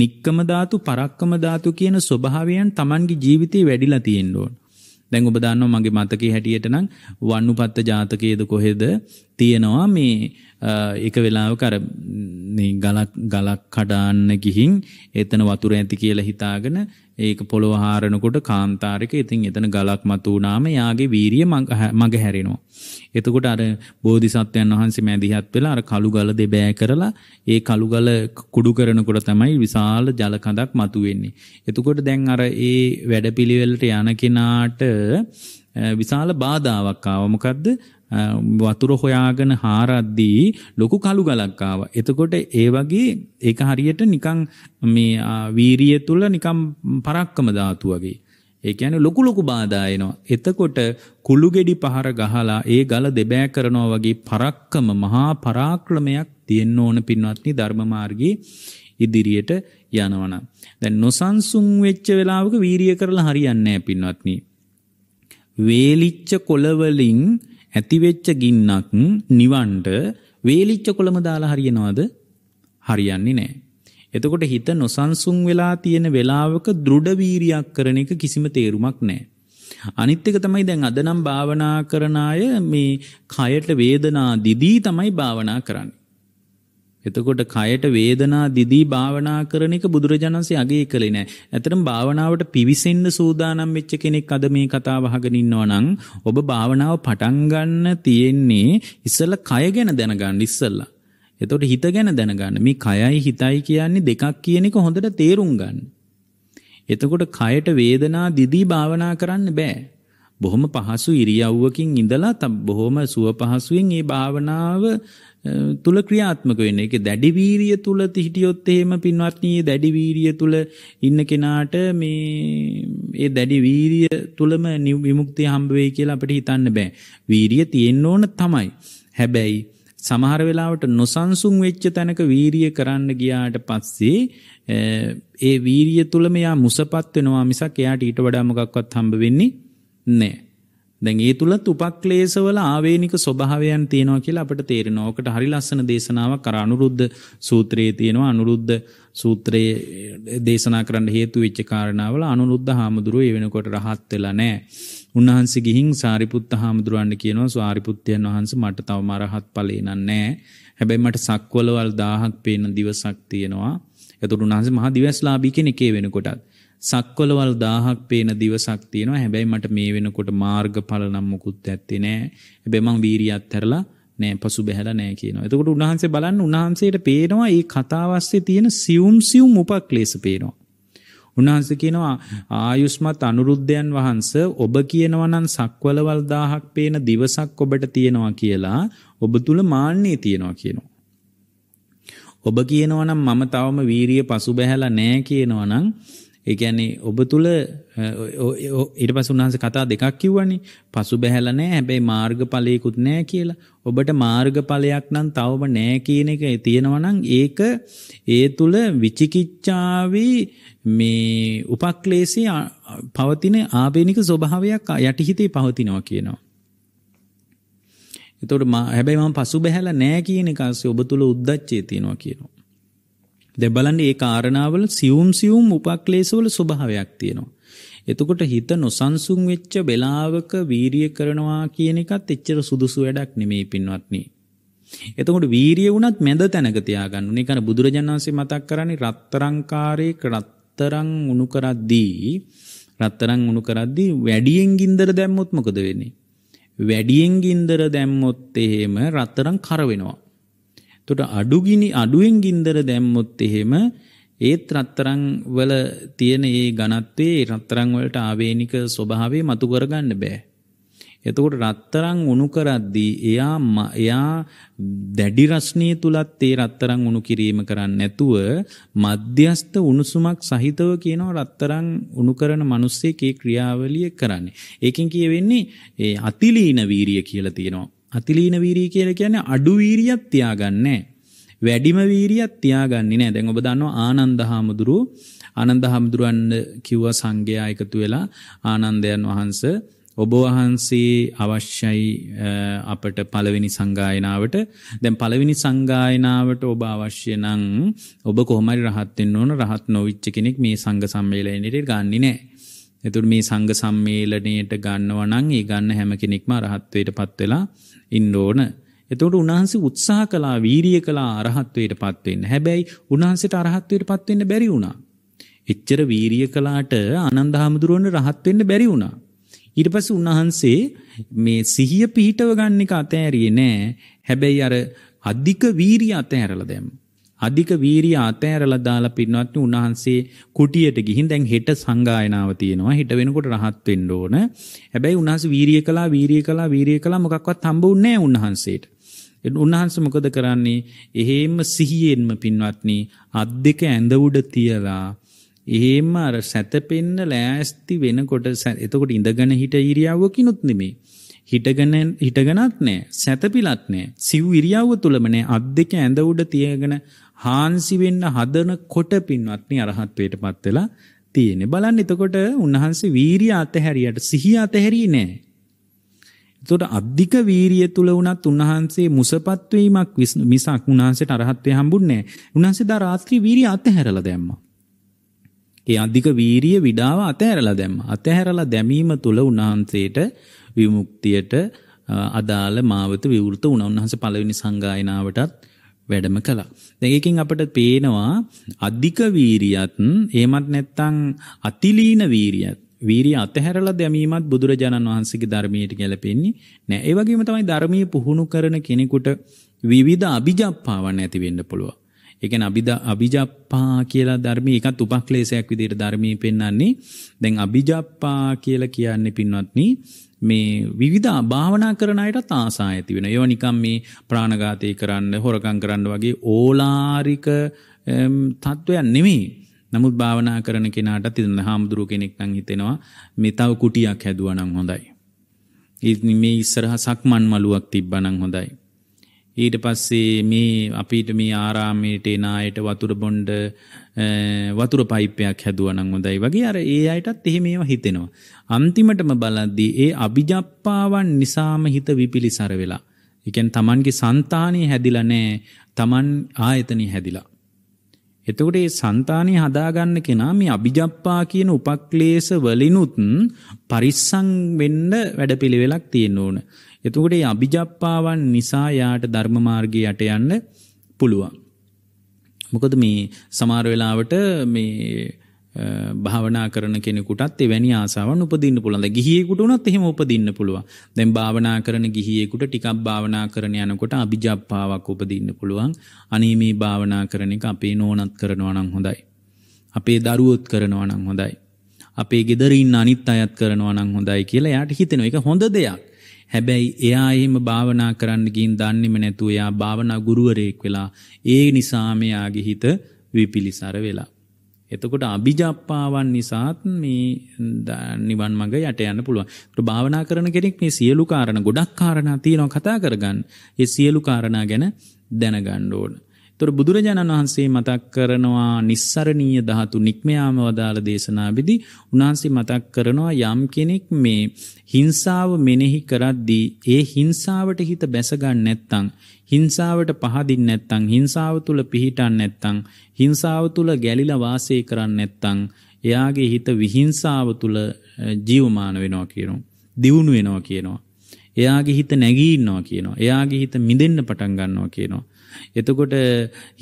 නික්කම ධාතු, පරක්කම ධාතු කියන ස්වභාවයන් Tamanගේ ජීවිතේ වැඩිලා තියෙන්න ඕන. දැන් ඔබ දන්නවා මගේ මතකයේ හැටියට නම් වන්නුපත්ත ජාතකයේද කොහෙද තියෙනවා මේ එක වෙලාවක අර මේ ගලක් ගලක් කඩන්න ගිහින් එතන වතුර ඇති කියලා හිතාගෙන ඒක පොළොව හාරනකොට කාන්තාරික ඉතින් එතන ගලක් මතු වුණාම යාගේ වීරිය මග හැරෙනවා. එතකොට අර බෝධිසත්වයන් වහන්සේ මැදිහත් වෙලා අර කළු ගල දෙබෑ කරලා ඒ කළු ගල කුඩු කරනකොට තමයි විශාල ජල කඳක් මතු වෙන්නේ. එතකොට දැන් අර ඒ වැඩපිළිවෙලට යන කෙනාට විශාල බාධාවක් ආවා. මොකද්ද? වතුර හොයාගෙන හාරද්දී ලොකු කළු ගලක් ආවා. එතකොට ඒ වගේ ඒක හරියට නිකන් මේ වීරිය තුල නිකන් පරක්කම ධාතු වගේ. ඒ කියන්නේ ලොකු ලොකු බාධා එනවා. එතකොට කුළු ගෙඩි පහර ගහලා ඒ ගල දෙබෑ කරනවා වගේ පරක්කම මහා පරාක්‍රමයක් තියෙන්න ඕන පින්වත්නි ධර්ම මාර්ගයේ ඉදිරියට යනවනම්. දැන් නොසන්සුන් වෙච්ච වෙලාවක වීරිය කරලා හරියන්නේ නැහැ පින්වත්නි. වේලිච්ච කොළවලින් ඇතිවෙච්ච ගින්නක් නිවන්ට වේලිච්ච කොළම දාලා හරියනවද? හරියන්නේ නැහැ. එතකොට හිත නොසන්සුන් වෙලා තියෙන වෙලාවක දෘඩ වීරියක් කරන එක කිසිම තේරුමක් නැහැ. අනිත් එක තමයි දැන් අද නම් භාවනා කරන අය මේ කයට වේදනා දිදී තමයි භාවනා කරන්නේ. එතකොට කයට වේදනා දිදී භාවනා කරන එක බුදුරජාණන්සේ අගේ කළේ නෑ. ඇතරම් භාවනාවට පිවිසෙන්න සූදානම් වෙච්ච කෙනෙක් අද මේ කතාව අහගෙන ඉන්නවා නම් ඔබ භාවනාව පටන් ගන්න තියෙන්නේ ඉස්සෙල්ලා කය ගැන දැනගන්න ඉස්සෙල්ලා. එතකොට හිත ගැන දැනගන්න. මේ කයයි හිතයි කියන්නේ දෙකක් කියන එක හොඳට තේරුම් ගන්න. එතකොට කයට වේදනා දිදී භාවනා කරන්න බෑ. බොහොම පහසු ඉරියව්වකින් ඉඳලා බොහොම සුව පහසුවෙන් ඒ භාවනාව තුළ ක්‍රියාත්මක වෙන එක දැඩිවීරිය තුළ තිහිටියොත් එහෙම පින්වත්නයේ දැඩිවීරිය තුළ ඉන්න කෙනාට මේ ඒ දැඩිවීරිය තුළම නිවිමුක්තිය හම්බවේ කියලා අපට හිතන්න බෑ වීරිය තියෙන් ඕන තමයි හැබැයි සමහර වෙලාවට නොසන්සුන් වෙච්ච තැනක වීරිය කරන්න ගියාට පස්සේ ඒ වීරිය තුළම යා මුසපත් වෙනවා මිසක් එයාට ඊට වඩා මොකක්වත් හම්බ වෙන්නේ නැහැ දැන් ඒ තුලත් උපක්ලේශවල ආවේනික ස්වභාවයන් තියෙනවා කියලා අපිට තේරෙනවා. ඔකට හරි ලස්සන දේශනාවක් අර අනුරුද්ධ සූත්‍රයේ තියෙනවා. අනුරුද්ධ සූත්‍රයේ දේශනා කරන්න හේතු වෙච්ච කාරණාවල අනුරුද්ධ හාමුදුරුවෝ ඒ වෙනකොට රහත් වෙලා නැහැ. උන්වහන්සේ ගිහින් සාරිපුත්ත හාමුදුරුවන්ට කියනවා සාරිපුත්තයන් වහන්සේ මට තවම අරහත් ඵලේ නෑ. හැබැයි මට සක්වලවල් 1000ක් පේන දවසක් තියෙනවා. එතකොට උන්වහන්සේ මහා දිවස්ලාභී කෙනෙක් ඒ වෙනකොටත්. සක්කොලවල් දාහක් පේන දිවසක් තියෙනවා හැබැයි මට මේ වෙනකොට මාර්ග පලනම් මුකුත් ඇත්තේ නෑ බෙමං වීරියත් හැරලා නෑ පසු බැහල නෑ කියනවා එතකොට උන්හන්සේ බලන්න උන්හන්සේට පේනවා ඒ කතාවස්සේ තියෙන සියුම් සියුම් උපක් ලේස පේනවා. උන්හන්ස කියනවා ආයුෂ්මත් අනුරුද්ධයන් වහන්ස ඔබ කියනවනන් සක්වලවල් දාහක් පේන දිවසක් ඔබට තියෙනවා කියලා ඔබ තුළ මාන්නේ තියෙනවා කියනවා. ඔබ කියනවනම් මම තවම වීරිය පසු බැහැලා නෑ කියනවනම් ඒකැනේ ඔබ තුළ ඉට පස උන්හස කතා දෙකක් කිව්වනි පසු බැහැලනෑ හැබැයි මාර්ග පලයකුත් නෑ කියලා. ඔබට මාර්ග පලයක් නම් තවම නෑ කියන එක තියෙනවනං ඒක ඒ තුළ විචිකිච්චාවී මේ උපක්ලේසි පවතින ආබේනික ස්වභාවයක් යටිහිතේ පවතිනවා කියනවා. එතොට හැබැයි ම පසු බැහැල නෑ කියන එකසේ ඔබ තුළ උද්දච්චේ තියෙනවා කියනවා. දැබලන්න ඒ කාරණාවල සියුම් සියුම් උපක්ලේශවල ස්වභාවයක් තියෙනවා. එතකොට හිත නොසන්සුන් වෙච්ච වෙලාවක වීරිය කරනවා කියන එකත් එච්චර සුදුසු වැඩක් නෙමේ පින්වත්නි. එතකොට වීරිය වුණත් මැද තැනක තියාගන්න. ඒ කියන්නේ බුදුරජාණන් වහන්සේ මතක් කරන්නේ රත්තරන්කාරයේ රත්තරන් උණු කරද්දී රත්තරන් උණු කරද්දී වැඩියෙන් ගින්දර දැම්මොත් මොකද වෙන්නේ? වැඩියෙන් ගින්දර දැම්මොත් එහෙම රත්තරන් කර වෙනවා. තොට අඩුගිනි අඩුවෙන් ගින්දර දැම්මොත් එහෙම ඒත් රත්තරං වල තියෙන ඒ ගණත්වේ රත්තරං වලට ආවේනික ස්වභාවේ මතු කරගන්න බෑ. එතකොට රත්තරං උණු කරද්දී එයා එයා දැඩි රස්නිය තුලත් ඒ රත්තරං උණු කිරීම කරන්නේ නැතුව මධ්‍යස්ත උණුසුමක් සහිතව කියනවා රත්තරං උණු කරන මිනිස්සේ කේ ක්‍රියාවලිය කරන්නේ. ඒකෙන් කියවෙන්නේ ඒ අතිලීන වීරිය කියලා තියෙනවා. අතිලීන වීරී කියල කියන්නේ අඩු වීරියක් තියාගන්නේ වැඩිම වීරියක් තියාගන්නේ නෑ දැන් ඔබ දන්නවා ආනන්ද හාමුදුරු ආනන්ද හාමුදුරුවන් කිව්ව සංඝයා එකතු වෙලා ආනන්දයන් වහන්ස ඔබ වහන්සේ අවශ්‍යයි අපට පළවෙනි සංගායනාවට දැන් පළවෙනි සංගායනාවට ඔබ අවශ්‍ය නම් ඔබ කොහොමරි රහත් වෙන්න ඕන රහත් නොවිච්ච කෙනෙක් මේ සංඝ සම්මේලනයේ ගන්නේ නැහැ එතුට මේ සංග සම්මේලනයට ගන්නවනං ඒ ගන්න හැම කෙනෙක්ම රහත්වයට පත්වෙලා ඉන්න ඕන. එතකොට උන්වහන්සේ උත්සාහ කළා වීරිය කළා අරහත්ත්වයට පත් වෙන්න. හැබැයි උන්වහන්සේට අරහත්ත්වයට පත් වෙන්න බැරි වුණා. එච්චර වීරිය කළාට ආනන්ද හැමුදුරුවන් රහත් වෙන්න බැරි වුණා. ඊට පස්සේ උන්වහන්සේ මේ සිහිය පිහිටව ගන්න එක අතෑරියේ නෑ. හැබැයි අර අධික වීරිය අතෑරලා දැම්මා. අධික වීරිය අතෑරලා දාලා පින්වත්නි උන්වහන්සේ කුටියට ගිහින් දැන් හෙට සංගායනාව තියෙනවා හිට වෙනකොට රහත් වෙන්න ඕන හැබැයි උන්වහන්සේ වීරිය කළා වීරිය කළා වීරිය කළා මොකක්වත් හම්බුන්නේ නැහැ උන්වහන්සේට උන්වහන්සේ මොකද කරන්නේ එහෙම සිහියෙන්ම පින්වත්නි අත් දෙක ඇඳ උඩ තියලා එහෙම අර සැතපෙන්න ලෑස්ති වෙනකොට එතකොට ඉඳගෙන හිට ඉරියව්වකිනුත් නෙමෙයි හිටගෙන හිටගෙනත් නෑ සැතපිලත් නෑ සිව් ඉරියව්ව තුලම නෑ අත් දෙක ඇඳ උඩ තියගෙන හාන්සි වෙන්න හදන කොට පින්වත්නි අරහත්ත්වයටපත් වෙලා තියෙන්නේ. බලන්න එතකොට උන්වහන්සේ වීරිය අතහැරියට සිහිය අතහැරියේ නෑ. එතකොට අධික වීරිය තුල වුණත් උන්වහන්සේ මුසපත් වීමක් මිසක් උන්වහන්සේට අරහත්ත්වය හම්බුන්නේ නෑ. උන්වහන්සේ දා රාත්‍රී වීරිය අතහැරලා දැම්මා. ඒ අධික වීරිය විඩාව අතහැරලා දැම්මා. අතහැරලා දැමීම තුල උන්වහන්සේට විමුක්තියට අදාළ මාවත විවෘත වුණා. උන්වහන්සේ පළවෙනි සංගායනාවටත් වැඩම කළා. දැන් එකකින් අපට පේනවා අධික වීරියත් එහෙමත් නැත්නම් අතිලීන වීරියත් වීරිය අතහැරලා දැමීමත් බුදුරජාණන් වහන්සේගේ ධර්මයට ගැලපෙන්නේ නෑ. ඒ වගේම තමයි ධර්මීය පුහුණු කරන කෙනෙකුට විවිධ අභිජප්පාවන් ඇති වෙන්න පුළුවන්. ඒ කියන්නේ අභිද අභිජප්පා කියලා ධර්මී එකත් උපක්ලේශයක් විදිහට ධර්මී පෙන්වන්නේ. දැන් අභිජප්පා කියලා කියන්නේ පින්වත්නි මේ විවිධා භාවනා කරන අයටත් ආසා ඇති වෙන. ඒවා නිකම් මේ ප්‍රාණඝාතය කරන්න, හොරකම් කරන්න වගේ ඕලාරික තත්ත්වයක් නෙමෙයි. නමුත් භාවනා කරන කෙනාටත් ඉතින් හාමුදුරුව කෙනෙක් නම් හිතෙනවා මේ තව කුටියක් හැදුවා නම් හොඳයි. ඉතින් මේ ඉස්සරහ සක්මන් මළුවක් තිබ්බා නම් හොඳයි. ඊට පස්සේ මේ අපිට මේ ආරාමයට එන අයට වතුර බොණ්ඩ වතුර පයිප්පයක් හැදුවා නම් හොඳයි වගේ අර ඒ අයටත් එහෙම ඒවා හිතෙනවා. අන්තිමටම බලද්දී ඒ අභිජප්පාවන් නිසාම හිත විපිලිසර වෙලා. එකන් තමන්ගේ සන්තානය හැදිලා නෑ තමන් ආයතනය හැදිලා. එතකොට ඒ సంతානෙ හදාගන්න කෙනා මේ අ비ජප්පා කියන උපක්ලේශ වලිනුත් පරිස්සම් වෙන්න වැඩපිළිවෙලක් තියෙන්න ඕන. එතකොට මේ අ비ජප්පාවන් නිසා යාට ධර්ම මාර්ගය යට යන්න පුළුවන්. මොකද මේ සමහර වෙලාවට මේ භාවනා කරන කෙනෙකුටත් එවැනි ආසාවන් උපදින්න පුළන්ද ගිහියෙකුට උනත් එහෙම උපදින්න පුළුවන් දැන් භාවනා කරන ගිහියෙකුට ටිකක් භාවනා කරන යනකොට අභිජප්පාවක් උපදින්න පුළුවන් අනේ මේ භාවනා කරන එක අපේ නෝනත් කරනවා නම් හොඳයි අපේ දරුවොත් කරනවා නම් හොඳයි අපේ ගෙදරින් අනිත් අයත් කරනවා නම් හොඳයි කියලා යාට හිතෙන එක හොඳ දෙයක් හැබැයි එයා එහෙම භාවනා කරන්න ගින් දන්නෙම නැතුව එයා භාවනා ගුරුවරයෙක් වෙලා ඒ නිසාම යාගේ හිත විපිලිසර වෙලා එතකොට අභිජප්පාවන් නිසාත් මේ නිවන් මඟ යට යන්න පුළුවන්. ඒකට භාවනා කරන කෙනෙක් මේ සියලු කාරණා ගොඩක් කාරණා තියෙනවා කතා කරගන්න. ඒ සියලු කාරණා ගැන දැනගන්න ඕන. ඒතර බුදුරජාණන් වහන්සේ මතක් කරනවා nissaraniya ධාතු නික්මයාම වදාළ දේශනාවේදී උන්වහන්සේ මතක් කරනවා යම් කෙනෙක් මේ හිංසාව මෙනෙහි කරද්දී ඒ හිංසාවට හිත බැස ගන්න නැත්නම් හිංසාවට පහදින් නැත්තං හිංසාව තුළ පිහිටන් නැත්තං හිංසාව තුළ ගැලිල වාසය කරන්න නැත්තං එයාගේ හිත විහිංසාව තුළ ජීවමාන වෙනවා කියනවා. දියුණු වෙනවා කියනවා. එයාගේ හිත නැගීන්නවා කියනවා. එයාගේ හිත මිදෙන්න පටන් ගන්නවා කියනවා. එතකොට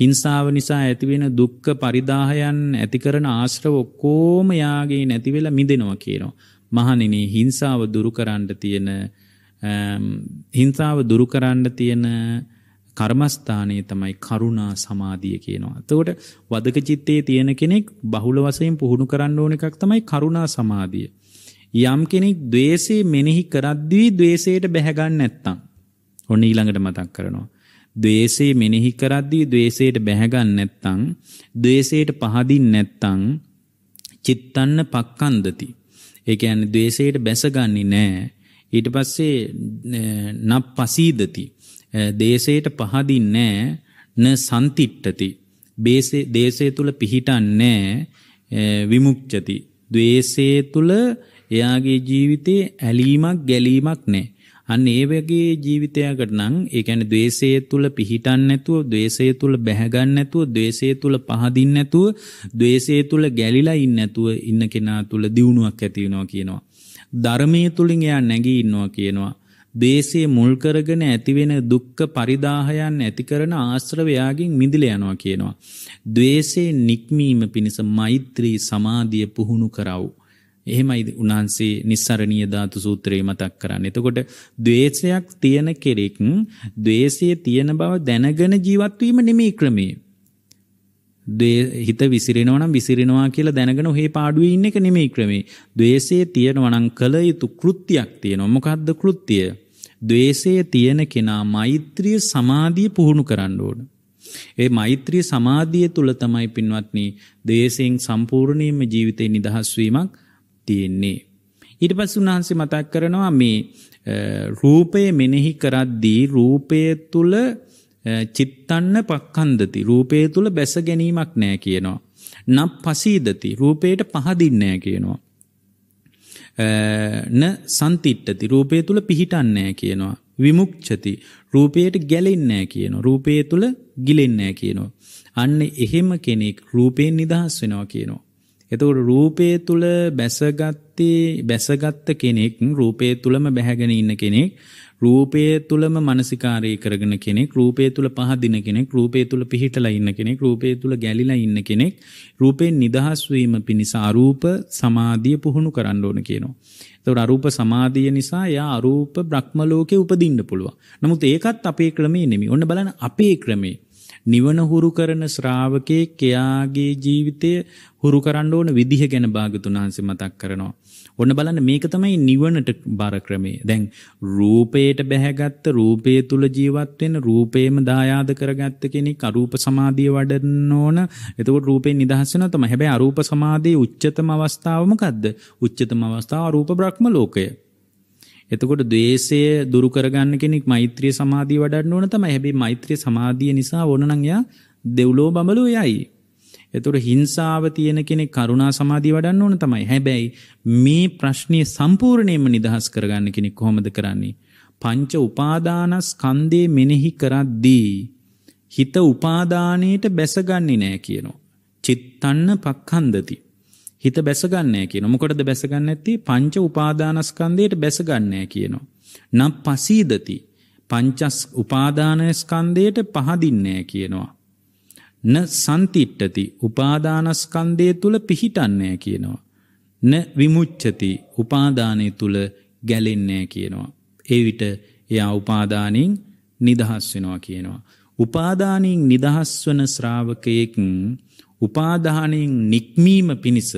හිංසාව නිසා ඇතිවෙන දුක්ඛ පරිදාහයන් ඇතිකරන ආශ්‍රව ඔක්කොම යාගේ නැතිවෙලා මිදෙනවා කියනවා. මහණෙනි හිංසාව දුරු කරන්න තියෙන හිංසාව දුරු කරන්න තියෙන කර්මස්ථානයේ තමයි කරුණා සමාධිය කියනවා. එතකොට වදක චිත්තේ තියෙන කෙනෙක් බහුල වශයෙන් පුහුණු කරන්න ඕන එකක් තමයි කරුණා සමාධිය. යම් කෙනෙක් द्वේෂේ මෙනෙහි කරද්දී द्वේෂයට බැහැ ගන්න නැත්තම් ඔන්න ඊළඟට මතක් කරනවා. ද්වේෂේ මෙනෙහි කරද්දී ද්වේෂයට බැහැ ගන්න නැත්තම් ද්වේෂයට පහදින් නැත්තම් චිත්තන්න පක්කන්දති. ඒ කියන්නේ ද්වේෂයට බැසගන්නේ නැහැ. ඊට පස්සේ නප්පසීදති. දේශයට පහදින්නේ න සන්තිට්ඨති. දේශය තුල පිහිටන්නේ විමුක්්චති. ද්වේෂය තුල එයාගේ ජීවිතේ ඇලීමක් ගැලීමක් නැහැ. අන්න ඒ වගේ ජීවිතයකට නම් ඒ කියන්නේ द्वේෂය තුල පිහිටන්නේ නැතුව, द्वේෂය තුල බැහැගන්නේ නැතුව, द्वේෂය තුල පහදින්නේ නැතුව, द्वේෂය තුල ගැලිලා ඉන්නේ නැතුව ඉන්න කෙනා තුල දියුණුවක් ඇති වෙනවා කියනවා. ධර්මයේ තුලින් එයා නැගී ඉන්නවා කියනවා. දේශයේ මුල් කරගෙන ඇතිවෙන දුක්ඛ පරිදාහයන් ඇති කරන ආශ්‍රවයාගෙන් මිදිල යනවා කියනවා. ද්වේෂේ නික්මීම පිණිස මෛත්‍රී සමාධිය පුහුණු කරව. එහෙමයි උන්වහන්සේ නිස්සරණීය ධාතු සූත්‍රයේ මතක් කරන්නේ. එතකොට ද්වේෂයක් තියෙන කෙරෙක් ද්වේෂයේ තියෙන බව දැනගෙන ජීවත් වීම නෙමේ ක්‍රමේ. හිත විසිරෙනවා නම් විසිරෙනවා කියලා දැනගෙන ඔහේ පාඩුවේ ඉන්න එක නෙමෙයි ක්‍රමේ. ද්වේෂයේ තියෙනවා නම් කල යුතු කෘත්‍යයක් තියෙනවා. මොකද්ද කෘත්‍යය? ද්වේෂය තියෙන කෙනා මෛත්‍රිය සමාධිය පුහුණු කරන්න ඕන. ඒ මෛත්‍රී සමාධිය තුළ තමයි පින්වත්නි දේශයෙන් සම්පූර්ණයෙන්ම ජීවිතය නිදහස් වීමක් තියෙන්නේ. ඊට පස් උන්වහන්සේ මතක් කරනවා මේ රූපය මෙනෙහි කරද්දී රූපය තුළ චිත්තන්න පක්කන්දති රූපය තුළ බැස ගැනීමක් නෑ කියනවා. නප් පසීදති රූපයට පහදින්නෑ කියනවා. න සන්තිට්ටති රූපය තුළ පිහිටන්නෑ කියනවා. විමුක්ෂති රූපයට ගැලෙන්නෑ කියන. රූපය තුළ ගිලෙන්නෑ කියනවා. අන්න එහෙම කෙනෙක් රූපයෙන් නිදහස් වෙනවා කියනවා. එතකොට රූපය තුළ බැසගත්තේ බැසගත්ත කෙනෙක් රූපය තුළම බැහැගෙන ඉන්න කෙනෙක් රූපය තුළම මනසිකාරය කරගෙන කෙනෙක් රූපය තුළ පහදින කෙනෙක් රූපය තුළ පිහිටලා ඉන්න කෙනෙක් රූපය තුළ ගැලිලා ඉන්න කෙනෙක් රූපයෙන් නිදහස්වීම පිණිස අරූප සමාධිය පුහුණු කරන්න ඕන කියනවා. තවට අරූප සමාධිය නිසා යා අරූප බ්‍රහ්මලෝකෙ උපදින්න පුළුවන්. නමුත් ඒකත් අපේ ක්‍රමේ නෙමෙයි. ඔන්න බලන්න අපේ ක්‍රමේ නිවන හුරු කරන ශ්‍රාවකේ කයාගේ ජීවිතය හුරු කරන්න ඕන විදිහ ගැන භාගතුන් වහන්සේ මතක් කරනවා. ඔන්න බලන්න මේක තමයි නිවනට බර ක්‍රමේ. දැන් රූපයට බැහැගත්ත රූපය තුල ජීවත් වෙන රූපේම දායාද කරගත්ත කෙනෙක් අරූප සමාධිය වඩන්න ඕන. එතකොට රූපේ නිදහස් වෙනවා තමයි. හැබැයි අරූප සමාධියේ උච්චතම අවස්ථාව මොකද්ද? උච්චතම අවස්ථාව අරූප බ්‍රහ්ම ලෝකය. එතකොට දේශය දුරු කරගන්න කෙනෙක් මෛත්‍රිය සමාධී වඩන්න ඕන තමයි. හැබැයි මෛත්‍රිය සමාධිය නිසා ඕන නම් එයා දෙව්ලෝ බඹලෝ යයි. එතකොට හිංසාව තියෙන කෙනෙක් කරුණා සමාධිය වඩන්න ඕන තමයි. හැබැයි මේ ප්‍රශ්නේ සම්පූර්ණයෙන්ම නිදහස් කරගන්න කෙනෙක් කොහොමද කරන්නේ? පංච උපාදානස්කන්ධේ මෙනෙහි කරද්දී හිත උපාදානයේට බැසගන්නේ නැහැ කියනවා. චිත්තන්න පක්ඛන්දති. හිත බැසගන්නේ කියන මොකටද බැසගන්න ඇත්තේ පංච උපාදානස්කන්ධයට බැසගන්නේ කියනවා. නම් පසීදති පංචස් උපාදානස්කන්ධයට පහදින්නේ කියනවා. න සන්තිට්ඨති උපාදානස්කන්ධය තුල පිහිටන්නේ කියනවා. න විමුච්ඡති උපාදානයේ තුල ගැලෙන්නේ කියනවා. ඒ විට එයා උපාදානින් නිදහස් වෙනවා කියනවා. උපාදානින් නිදහස් වන ශ්‍රාවකයෙක් උපාදානයෙන් නික්මීම පිණිස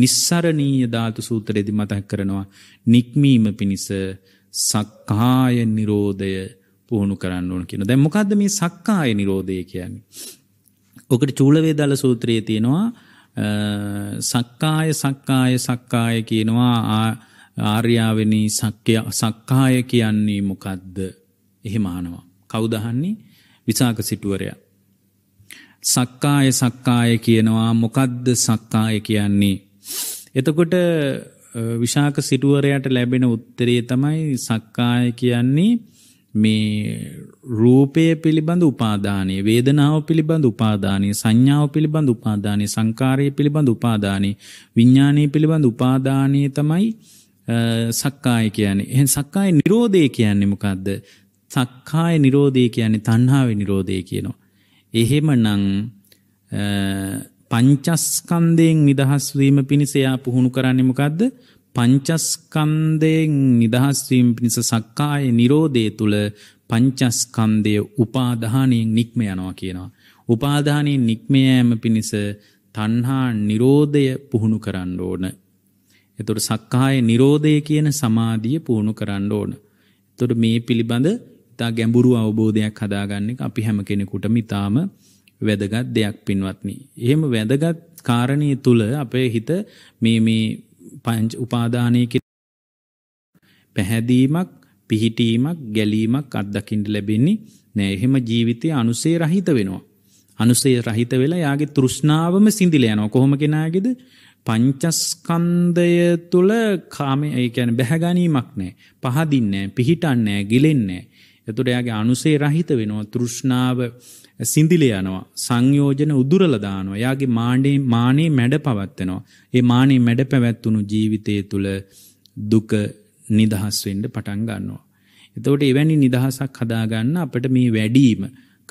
නිස්සරණීය ධාතු සූත්‍රයේදී මතක් කරනවා නික්මීම පිණිස සක්කාය නිරෝධය පුහුණු කරන්න ඕන කියන. දැන් මොකද්ද මේ සක්කාය නිරෝධය කියන්නේ? ඔකට චූලවේදාල සූත්‍රයේ තියෙනවා සක්කාය සක්කාය සක්කාය කියනවා ආර්යාවෙනි සක්කාය කියන්නේ මොකද්ද? එහෙම අහනවා. කවුද අහන්නේ? විසාක සිටුවරයා. සක්කාය සක්කාය කියනවා මොකද්ද සක්කාය කියන්නේ. එතකොට විශාක සිටුවරයට ලැබෙන උත්තරේ තමයි සක්කාය කියන්නේ මේ රූපය පිළිබඳ උපාදානය වේදනාව පිළිබඳ උපාදානය සංඥාව පිළිබඳ උපාදානය සංකාරය පිළිබඳ උපාදානය විඤ්ඥානය පිළිබඳ උපාදානය තමයි සක්කාය කියන්නේ එහෙන් සක්කාය නිරෝධය කියන්නේ මොකක්ද සක්කාය නිරෝධය කියන්නේ තන්හාාව නිරෝධය කියනවා. එහෙමනං පංචස්කන්දයෙන් නිදහස්වීම පිණිසයා පුහුණු කරන්නමකක්ද පංචස්කන්දයෙන් නිදහස්වීම් පිණිස සක්කාය නිරෝධය තුළ පංචස්කන්දය උපාධානයෙන් නික්ම යනවා කියනවා. උපාධානයෙන් නික්මයෑම පිණිස තන්හා නිරෝධය පුහුණු කරන්න ඕන. එතුට සක්කාය නිරෝධය කියන සමාධිය පුහුණු කරන්න ඕන. තොට මේ පිළිබඳ ඉතා ගැඹුරු අවබෝධයක් හදාගන්නෙක් අපි හැම කෙනෙකුට මිතාම වැදගත් දෙයක් පින්වත්නි. එහෙම වැදගත් කාරණය තුළ අපේ හිත මේ මේ පංච උපාදානයක පැහැදීමක් පිහිටීමක් ගැලීමක් අත්දකිින්ට ලැබෙන්නේ නෑ එහෙම ජීවිතය අනුසේ රහිත වෙනවා. අනුසේ රහිත වෙලා යාගේ තෘෂ්ණාවම සිදිල යනවා කොහොම කෙනගෙද පංචස්කන්දය තුළ කාම ඒකැන බැහැගනීමක් නෑ පහදින්නෑ පිහිටන්නෑ ගිලෙන්නෑ එතුට එයාගේ අනුසේ රහිත වෙනවා තෘෂ්ණාව සිඳිල යනවා සංයෝජන උදුරලදානවා යාගේ මාඩේ මානේ මැඩ පවත්වෙනවා. ඒ මානේ මැඩ පැවැත්වුණු ජීවිතය තුළ දුක නිදහස්වෙන්ට පටන්ගන්නවා. එතවට එවැනි නිදහසක් හදාගන්න අපට මේ වැඩීම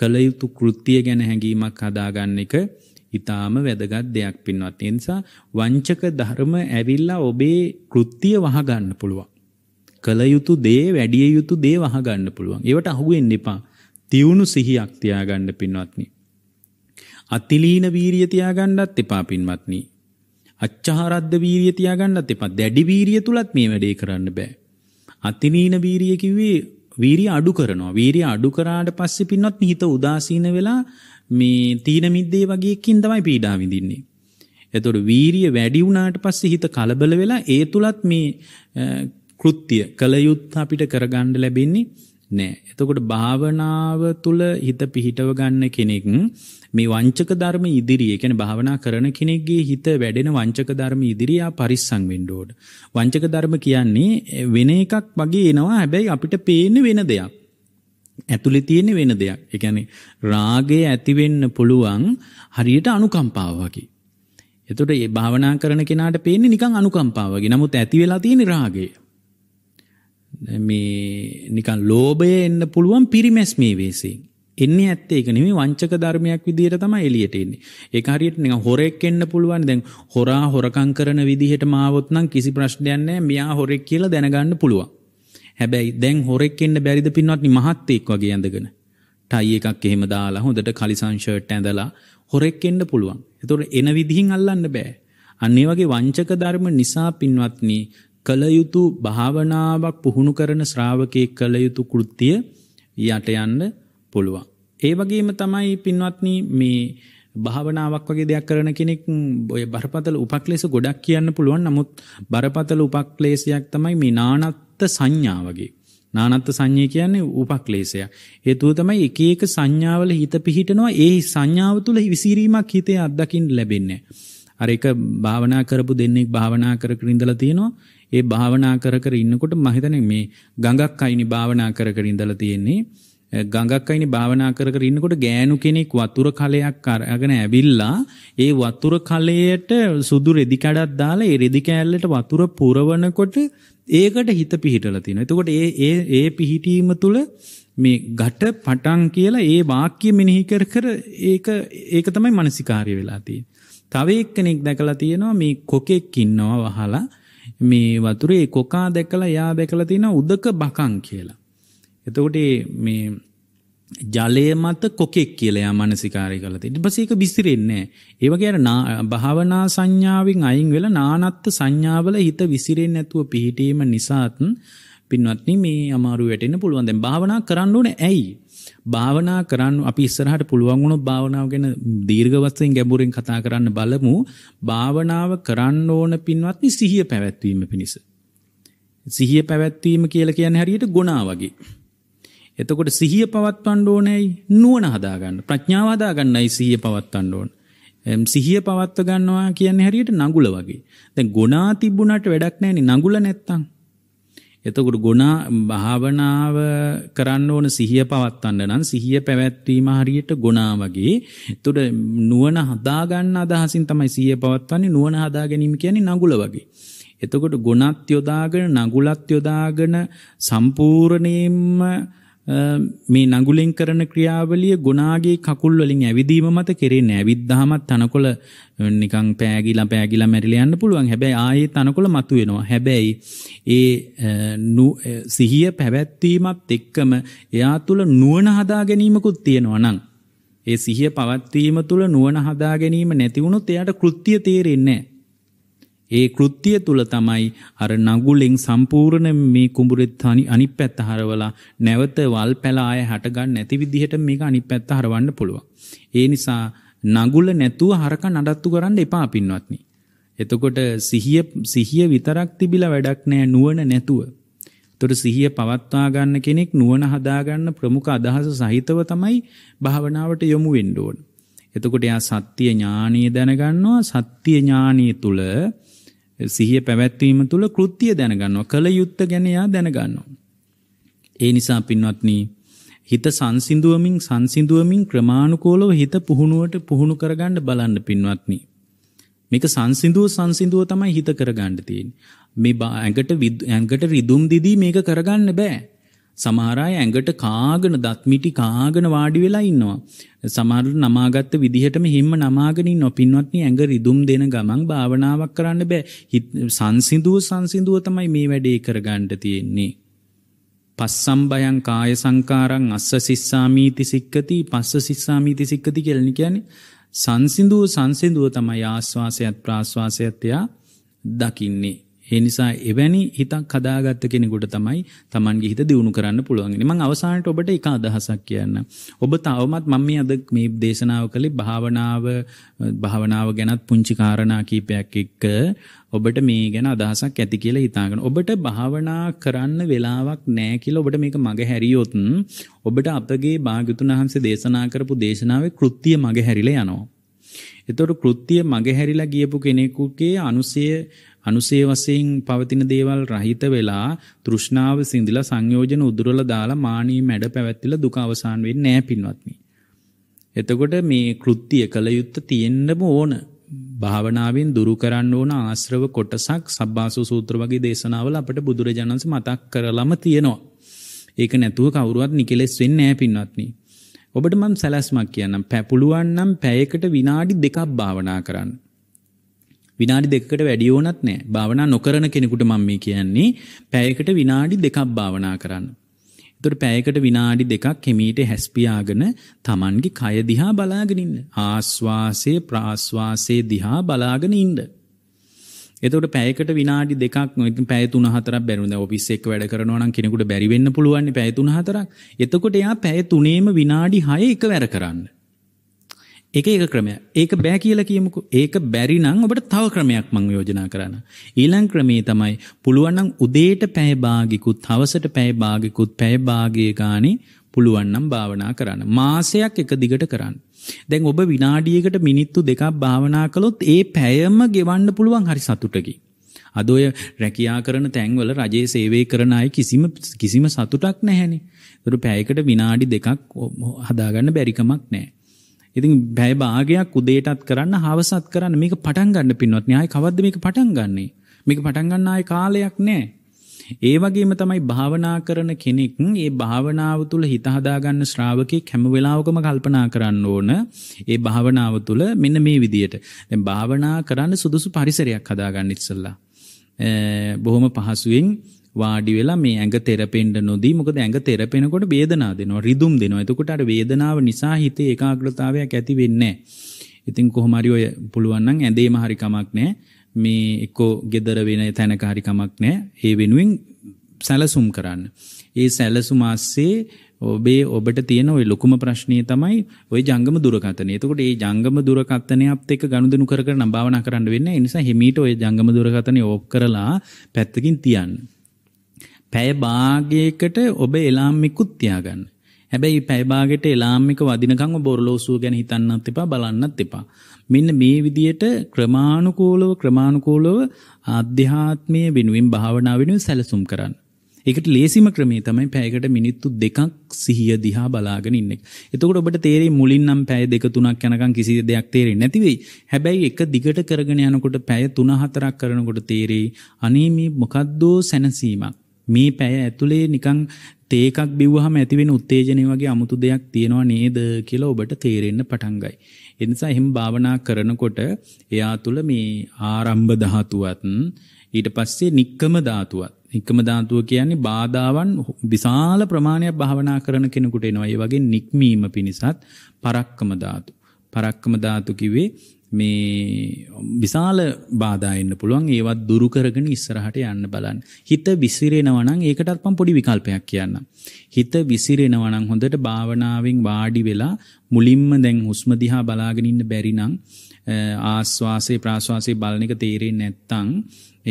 කළයුතු කෘත්තිය ගැන හැඟීමක් හදාගන්න එක ඉතාම වැදගත් දෙයක් පින්වත් එනිසා වංචක ධර්ම ඇවිල්ලා ඔබේ කෘත්තිය වහගන්න පුළුවන්. කළ යුතු දේ වැඩිය යුතු දේ වහගන්න පුළුවන්. ඒවට අහුවෙන්න එපා. තියුණු සිහියක් තියාගන්න පින්වත්නි. අතිලීන වීරිය තියාගන්නත් එපා පින්වත්නි. අච්චහරද්ද වීරිය තියාගන්නත් එපා. දැඩි වීරිය තුලත් මේ වැඩේ කරන්න බෑ. අතිලීන වීරිය කිව්වේ වීරිය අඩු කරනවා. වීරිය අඩු කරාට පස්සේ පින්වත්නි හිත උදාසීන වෙලා මේ තීන මිද්දේ වගේ එකකින් තමයි පීඩා විඳින්නේ. එතකොට වීරිය වැඩි වුණාට පස්සේ හිත කලබල වෙලා ඒ තුලත් මේ කෘත්තිය කළ යුත්ත අපිට කරගණ්ඩ ලැබෙන්නේ නෑ. එතකොට භාවනාව තුළ හිත පිහිටව ගන්න කෙනෙක් මේ වංචක ධර්ම ඉදිරියේ කැන භාවනා කරන කෙනෙක්ගේ හිත වැඩෙන වංචක ධර්ම ඉදිරියා පරිස්සං වෙන්ඩෝඩ. වංචක ධර්ම කියන්නේ වෙන එකක් වගේ එනවා හැබැයි අපිට පේන වෙන දෙයක්. ඇතුළි තියෙන වෙන දෙයක් එකැනෙ රාගේ ඇතිවෙන්න පුළුවන් හරියට අනුකම්පාව වගේ. එතොට ඒ භාවනා කරන කෙනාට පේන්නේ නිකං අනුකම්පාවගේ නමුත් ඇති වෙලා තියෙන රාගේ මේ නිකන් ලෝභය එන්න පුළුවන් පිරිමැස්මේ වේසේ. එන්නේ ඇත්තේ ඒක නෙමෙයි වංචක ධර්මයක් විදිහට තමයි එළියට එන්නේ. ඒක හරියට නිකන් හොරෙක් එන්න පුළුවන්. දැන් හොරා හොරකම් කරන විදිහටම ආවොත් නම් කිසි ප්‍රශ්නයක් නැහැ. මෙයා හොරෙක් කියලා දැනගන්න පුළුවන්. හැබැයි දැන් හොරෙක් එන්න බැරිද පින්වත්නි මහත් එක් වගේ ඇඳගෙන. ටයි එකක් එහෙම දාලා හොඳට කලිසම් ෂර්ට් ඇඳලා හොරෙක් එන්න පුළුවන්. ඒතකොට එන විදිහින් අල්ලන්න බෑ. අන්නේ වගේ වංචක ධර්ම නිසා පින්වත්නි කළයුතු භාවනාවක් පුහුණු කරන ශ්‍රාවකය කළයුතු කෘත්තිය යට යන්න පුළුවන්. ඒ වගේම තමයි පින්වත්න මේ භාවනාවක් වගේ දෙයක් කරන කෙනෙක් ඔය බරපතල උපක්ලේස ගොඩක් කියන්න පුළුවන් නමුත් බරපතල උපක්ලේසයක් තමයි මේ නානත්ත සංඥා වගේ. නානත්ත සංඥය කියන්නේ උපක්ලේසය. හේතුව තමයි එක එක සංඥාවල හිත පිහිටනවා ඒ සංඥාව තුළ විසිරීමක් හිතේ අත්දකින් ලැබෙන්නේ. අර එක භාවනා කරපු දෙන්නෙක් භාවනා කර කර ඉඳලා තියෙනවා. ඒ භාවනා කර කර ඉන්නකොට මම හිතන්නේ මේ ගඟක් අයිනි භාවනා කර කර ඉඳලා තියෙන්නේ ගඟක් අයිනි භාවනා කර කර ඉන්නකොට ගෑනු කෙනෙක් වතුර කලයක් අරගෙන ඇවිල්ලා ඒ වතුර කලයට සුදු රෙදි කඩක් දාලා ඒ රෙදි කෑල්ලට වතුර පුරවනකොට ඒකට හිත පිහිටලා තියෙනවා. එතකොට ඒ ඒ ඒ පිහිටීම තුළ මේ ඝට පටන් කියලා ඒ වාක්‍ය මෙනෙහි කර කර ඒක ඒක තමයි මානසිකාර්ය වෙලා තියෙන්නේ. තව එක්කෙනෙක් දැකලා තියෙනවා මේ කොකෙක් ඉන්නවා වහලා මේ වතුරේ කොකා දැකලා යා දැකලා තියෙන උදක බකං කියලා. එතකොට මේ ජලය මත කොකෙක් කියලා මනසිකාරය කළත ඉට පසේක විසිරෙන්නේ ඒවගේ භාවනා සංඥාවෙන් අයින් වෙලා නානත්ත සංඥාවල හිත විසිරෙන් ඇතුව පිහිටීම නිසාත් පින්වත්න මේ අමාරු වැටෙන පුළුවන්දැ භාවනා කරන්න ඕන ඇයි භාවනා කරන්න අපි ඉස්සරහට පුළුවන් වුණොත් භාවනාව ගැන දීර්ඝ වශයෙන් ගැඹුරින් කතා කරන්න බලමු. භාවනාව කරන්න ඕන පින්වත්නි සිහිය පැවැත්වීම පිණිස. සිහිය පැවැත්වීම කියලා කියන්නේ හරියට ගුණා වගේ. එතකොට සිහිය පවත්වන්න ඕනේයි නුවණ හදාගන්න. ප්‍රඥාව හදාගන්නයි සිහිය පවත්වන්න ඕනේ. සිහිය පවත්ව ගන්නවා කියන්නේ හරියට නගුල වගේ. දැන් ගුණා තිබුණාට වැඩක් නැහැ නේ නගුල නැත්තම්. එතකොට ගුණා භාවනාව කරන්න ඕන සිහිය පවත්වන්න නම් සිහිය පැවැත්වීම හරියට ගුණා වගේ. එතකොට නුවණ හදා ගන්න අදහසින් තමයි සිහිය පවත්වන්නේ නුවණ හදා ගැනීම කියන්නේ නගුල වගේ. එතකොට ගුණත් යොදාගෙන නගුලත් යොදාගෙන සම්පූර්ණයෙන්ම මේ නගුලෙන් කරන ක්‍රියාවලිය ගොනාගේ කකුල් වලින් ඇවිදීම මත කෙරෙන්නේ ඇවිද්දාමත් තනකොළ නිකන් පෑගිලා පෑගිලා මැරිලා යන්න පුළුවන් හැබැයි ආයේ තනකොළ මතුවෙනවා හැබැයි ඒ සිහිය පැවැත්වීමත් එක්කම එයා තුල නුවණ හදා ගැනීමකුත් තියෙනවා නං ඒ සිහිය පවත්වීම තුල නුවණ හදා ගැනීම නැති වුණොත් එයාට කෘත්‍ය තේරෙන්නේ නැහැ ඒ කෘත්‍යය තුළ තමයි අර නගුලෙන් සම්පූර්ණ මේ කුඹුරෙත් තනි අනිත් පැත්ත හරවලා නැවත වල් පැල ආය හටගන්න නැති විදිහට මේක අනිත් පැත්ත හරවන්න පුළුවන්. ඒ නිසා නගුල නැතුව හරක නඩත්තු කරන්න එපා පින්වත්නි. එතකොට සිහිය සිහිය විතරක් තිබිලා වැඩක් නෑ නුවණ නැතුව. එතකොට සිහිය පවත්වා ගන්න කෙනෙක් නුවණ හදා ගන්න ප්‍රමුඛ අදහස සහිතව තමයි භාවනාවට යොමු වෙන්න ඕන. එතකොට යා සත්‍ය ඥානීය දැනගන්නවා සත්‍ය ඥානීය තුල සිහිය පැවැත්වීම තුළ කෘත්තිය දැනගන්නවා කළ යුත්ත ගැනයා දැනගන්නවා. ඒ නිසා පින්වත්නී හිත සංසිදුවමින් සංසිදුවමින් ක්‍රමාණුකෝලව හිත පුහුණුවට පුහුණු කරගන්න බලන්න පින්වත්නි. මේක සංසිදුව සංසිදුව තමයි හිත කරගන්න තියෙන්නේ. මේ ඇඟට ඇඟට රිදුම් දිදී මේක කරගන්න බෑ. සමහරය ඇඟට කාගන දත්මිටි කාගන වාඩි වෙලා ඉන්නවා. සමහර නමාගත්ත විදිහටම හිම නමාගනින් නොපින්වත්න ඇඟ රිදුම් දෙන ගමන් භාවනාවක් කරන්න බෑ සංසිදුව සංසිදුව තමයි මේ වැඩේ කරගණ්ඩ තියෙන්නේ. පස්සම් බයන් කාය සංකාරං අස්ස සිස්සාමීති සික්කති පස්ස සිස්සාමීති සික්කති කෙලනි කියන සංසිදුව සංසිදුව තමයි ආශ්වාසයත් ප්‍රාශ්වාසයත්යා දකින්නේ. ඒ නිසා එවැනි හිතක් හදාගත්ත කෙනෙකුට තමයි Tamange හිත දියුණු කරන්න පුළුවන්. මම අවසානට ඔබට එක අදහසක් කියන්න. ඔබ තවමත් මම මේ අද මේ දේශනාව කළේ භාවනාව භාවනාව ගැනත් පුංචි කාරණා කීපයක් එක්ක ඔබට මේ ගැන අදහසක් ඇති කියලා හිතාගෙන ඔබට භාවනා කරන්න වෙලාවක් නැහැ කියලා ඔබට මේක මග හැරියොත් ඔබට අපගේ භාග්‍යතුන් වහන්සේ දේශනා කරපු දේශනාවේ කෘත්‍ය මග හැරිලා යනවා. එතකොට කෘත්‍ය මග හැරිලා ගියපු කෙනෙකුගේ අනුසය අනුසේ වශයෙන් පවතින දේවල් රහිත වෙලා තෘෂ්ණාව සිඳිලා සංයෝජන උදුරලා දාලා මානී මැඩ පැවැත්තිලා දුක අවසන් වෙන්නේ නැහැ පින්වත්නි. එතකොට මේ කෘත්‍ය කළ යුත්තේ තියෙන්නම ඕන. භාවනාවෙන් දුරු කරන්න ඕන ආශ්‍රව කොටසක් සබ්බාසෝ සූත්‍ර වගේ දේශනාවල අපට බුදුරජාණන් වහන්සේ මතක් කරලම තියෙනවා. ඒක නැතුව කවුරුවත් නිකලෙස් වෙන්නේ නැහැ පින්වත්නි. ඔබට මම සැලැස්මක් කියන්නම්. පැ පුළුවන් නම් පැයකට විනාඩි දෙකක් භාවනා කරන්න. විනාඩි දෙකකට වැඩි ඕනත් නෑ භාවනා නොකරන කෙනෙකුට මම මේ කියන්නේ පැයකට විනාඩි දෙකක් භාවනා කරන්න. එතකොට පැයකට විනාඩි දෙකක් හිමීට හැස්පියාගෙන Tamanගේ කය දිහා බලාගෙන ඉන්න. ආස්වාසේ ප්‍රාස්වාසේ දිහා බලාගෙන ඉන්න. එතකොට පැයකට විනාඩි දෙකක් ඉතින් පැය 3-4ක් බැරිුණා. ඔෆිස් එක වැඩ කරනවා නම් කෙනෙකුට බැරි වෙන්න පුළුවන් පැය 3-4ක්. එතකොට එයා පැය 3ේම විනාඩි 6 එකවර කරන්නේ. එක ඒ ක්‍රමය ඒක බෑ කියලා කියමුකු ඒක බැරි නං ඔබට තව ක්‍රමයක් මං යෝජනා කරන්න. ඊලං ක්‍රමේ තමයි පුළුවන්නම් උදේට පැයභාගිකුත් හවසට පැයභාගිකුත් පැයභාගය ගානේ පුළුවන්නම් භාවනා කරන්න. මාසයක් එක දිගට කරන්න. දැන් ඔබ විනාඩියකට මිනිත්තු දෙකක් භාවනා කළොත් ඒ පැයම ගෙවන්න පුළුවන් හරි සතුටකි. අද ඔය රැකියා කරන තැන්වල රජයේ සේවය කරන අය කිසිම කිසිම සතුටක් නැහැනේ. ඒතර පැයකට විනාඩි දෙකක් හදාගන්න බැරිකමක් නැහැ. ඉතින් බැයි භාගයක් උදේටත් කරන්න හවසත් කරන්න මේක පටන් ගන්න පින්වත් න්යාය කවද්ද මේක පටන් ගන්නේ මේක පටන් ගන්න ආයේ කාලයක් නැහැ ඒ වගේම තමයි භාවනා කරන කෙනෙක් ඒ භාවනාව තුළ හිත හදාගන්න ශ්‍රාවකෙක් හැම වෙලාවකම කල්පනා කරන්න ඕන ඒ භාවනාව තුළ මෙන්න මේ විදියට දැන් භාවනා කරන්න සුදුසු පරිසරයක් හදාගන්න ඉස්සෙල්ලා බොහොම පහසුවෙන් වාඩි වෙලා මේ ඇඟ තෙරපෙන්ඩ නොදී මොකද ඇඟ තෙරපෙනකොට වේදනා දෙනවා රිදුම් දෙනවා එතකොට අර වේදනාව නිසා හිතේ ඒකාග්‍රතාවයක් ඇති වෙන්නේ ඉතින් කොහොම හරි ඔය පුළුවන් නම් ඇඳේම හරි කමක් නැහැ මේ එක්කෝ gedara වෙන තැනක හරි කමක් නැහැ ඒ වෙනුවෙන් සැලසුම් කරන්න ඒ සැලසුම ASCII ඔබේ ඔබට තියෙන ඔය ලොකුම ප්‍රශ්නය තමයි ඔය ජංගම දුරකථනය. එතකොට මේ ජංගම දුරකථනයත් එක්ක ගනුදෙනු කර කර නම් භාවනා කරන්න වෙන්නේ. ඒ නිසා හිමීට ඔය ජංගම දුරකථනය ඕෆ් කරලා පැත්තකින් තියන්න. පැය භාගයකට ඔබ එලාම්මිකුත් තියාගන්න. හැබැයි පැය භාගයට එලාම්මික වදිනකම් ඔබ ඔරලෝසුව ගැන හිතන්නත් එපා බලන්නත් එපා. මෙන්න මේ විදියට ක්‍රමානුකූලව ක්‍රමානුකූලව ආධ්‍යාත්මයේ වෙනුවෙන් භාවනා වෙනුවෙන් සැලසුම් කරන්න. ඒකට ලේසිම ක්‍රමේ තමයි පැයකට මිනිත්තු දෙකක් සිහිය දිහා බලාගෙන ඉන්න එක. එතකොට ඔබට තේරෙයි මුලින් නම් පැය දෙක තුනක් යනකම් කිසි දෙයක් තේරෙන්නේ නැති වෙයි. හැබැයි එක දිගට කරගෙන යනකොට පැය 3-4ක් කරනකොට තේරෙයි අනේ මේ මොකද්දෝ සැනසීමක්. මේ පැය ඇතුලේ නිකං තේකක් බිව්වහම ඇතිවෙන උත්තේජනය වගේ අමුතු දෙයක් තියෙනවා නේද කියලා ඔබට තේරෙන්න පටන්ගයි. එනිසා එහෙම භාවනා කරනකොට එයා තුළ මේ ආරම්භ ධාතුවත් ඊට පස්සේ නික්කම ධාතුවත් නික්කම ධාතුව කියන්නේ බාධාවන් විශාල ප්‍රමාණයක් භාවනා කරන කෙනෙකුට එනවා. ඒ වගේ නික්මීම පිණිසත් පරක්කම ධාතු. පරක්කම ධාතු කිව්වේ මේ විශාල බාධායන්න පුළුවන් ඒවත් දුරුකරගෙන ඉස්සරහට යන්න බලන්න. හිත විසිරෙනවනං ඒකටත් පම් පොඩි විකල්පයක් කියන්න. හිත විසිරෙනවනං හොඳට භාවනාවෙන් වාඩි වෙලා මුලින්ම දැන් හුස්මදිහා බලාගෙනඉන්න බැරිනං ආස්වාසේ ප්‍රාශවාසේ බලන එක තේරේ නැත්තං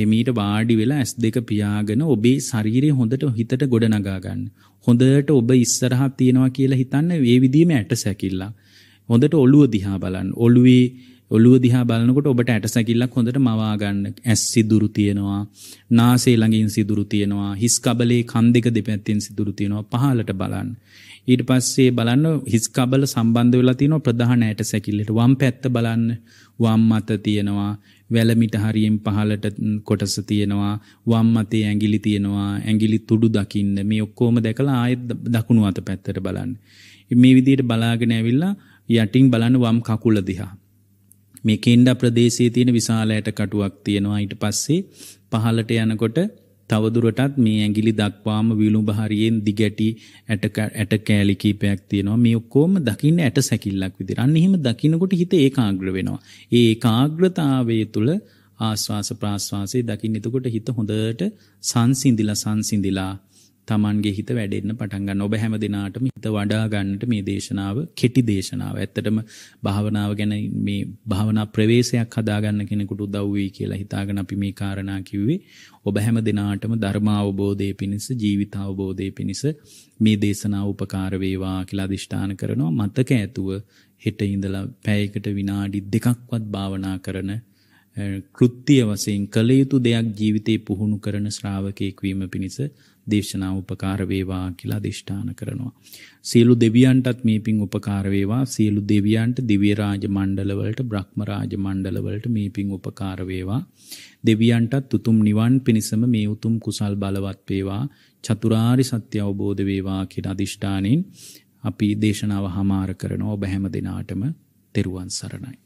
එමීට වාඩි වෙලා ඇස් දෙක පියාගෙන ඔබේ ශරීරය හොඳට හිතට ගොඩනගාගන්න. හොඳට ඔබ ඉස්සරහත් තියෙනවා කියලා හිතන්න ඒ විදීම ඇට සැකිල්ලා. හොඳට ඔළුව දිහා බලන්න. ඔළුවේ ඔළුව දිහා බලනකොට ඔබට ඇටසැකිල්ලක් හොඳට මවා ගන්න. ඇස් සිදුරු තියෙනවා. නාසයේ ළඟින් සිදුරු තියෙනවා. හිස් කබලේ කන් දෙක දෙපැත්තෙන් සිදුරු තියෙනවා. පහළට බලන්න. ඊට පස්සේ බලන්න හිස් කබල සම්බන්ධ වෙලා තියෙනවා ප්‍රධාන ඇටසැකිල්ලට. වම් පැත්ත බලන්න. වම් මත තියෙනවා. වැලමිට හරියෙන් පහලට කොටස තියෙනවා වම් මතේ ඇඟිලි තියෙනවා ඇඟිලි තුඩු දකින්න මේ ඔක්කොම දැකලා ආයෙත් දකුණු අත පැත්තට බලන්න. මේ විදිහට බලාගෙන ඇවිල්ලා යටින් බලන්න වම් කකුල දිහා. මේ කෙන්ඩ ප්‍රදේශයේ තියෙන විශාල ඇට කටුවක් තියෙනවා ඊට පස්සේ පහළට යනකොට තවදුරටත් මේ ඇඟිලි දක්වාම විලුඹ හරියෙන් දිගැටි ඇට ඇට කෑලි කීපයක් තියෙනවා මේ ඔක්කොම දකින්න ඇට සැකිල්ලක් විදිහට අන්න එහෙම දකින්නකොට හිත ඒකාග්‍ර වෙනවා ඒ ඒකාග්‍රතාවය තුළ ආස්වාස ප්‍රාස්වාසයේ දකින්න එතකොට හිත හොඳට සංසිඳිලා සංසිඳිලා තමන්ගේ හිත වැඩෙන්න්න පටන්ගන්න ඔබ හැම දෙනාටම හිත වඩා ගන්නට මේ දේශනාව කෙටි දේශනාව ඇත්තටම භාවනාව ගැන මේ භාවනා ප්‍රවේශයක් හදාගන්න කෙනෙකුට දව්වේ කියලා හිතාගෙන අපි මේ කාරණා කිව්වේ ඔබ හැම දෙනාටම ධර්මාවබෝධය පිණිස ජීවිතාවබෝධය පිණිස මේ දේශනාව උපකාරවේවා කියලා දිෂ්ඨාන කරනවා මතක ඇතුව හෙට ඉඳලා පැයකට විනාඩි දෙකක්වත් භාවනා කරන කෘත්තිය වසයෙන් කළ යුතු දෙයක් ජීවිතය පුහුණු කරන ශ්‍රාවකයෙක් වීම පිණිස දේශනා උපකාරවේවා කියලා දිෂ්ඨාන කරනවා. සියලු දෙවියන්ටත් මේ පින් උපකාරවේවා සියලු දෙවියන්ට දිවරාජ මණ්ඩලවලට බ්‍රහ්මරාජ මණ්ඩලවලට මේ පින් උපකාරවේවා. දෙවියන්ටත් උතුම් නිවන් පිණිසම මේ උතුම් කුසල් බලවත්වේවා චතුරාරි සත්‍ය අවබෝධ වේවා කියලා අදිෂ්ඨානෙන් අපි දේශනාව හමාර කරනවා ඔබ හැම දෙනාටම තෙරුවන් සරණයි.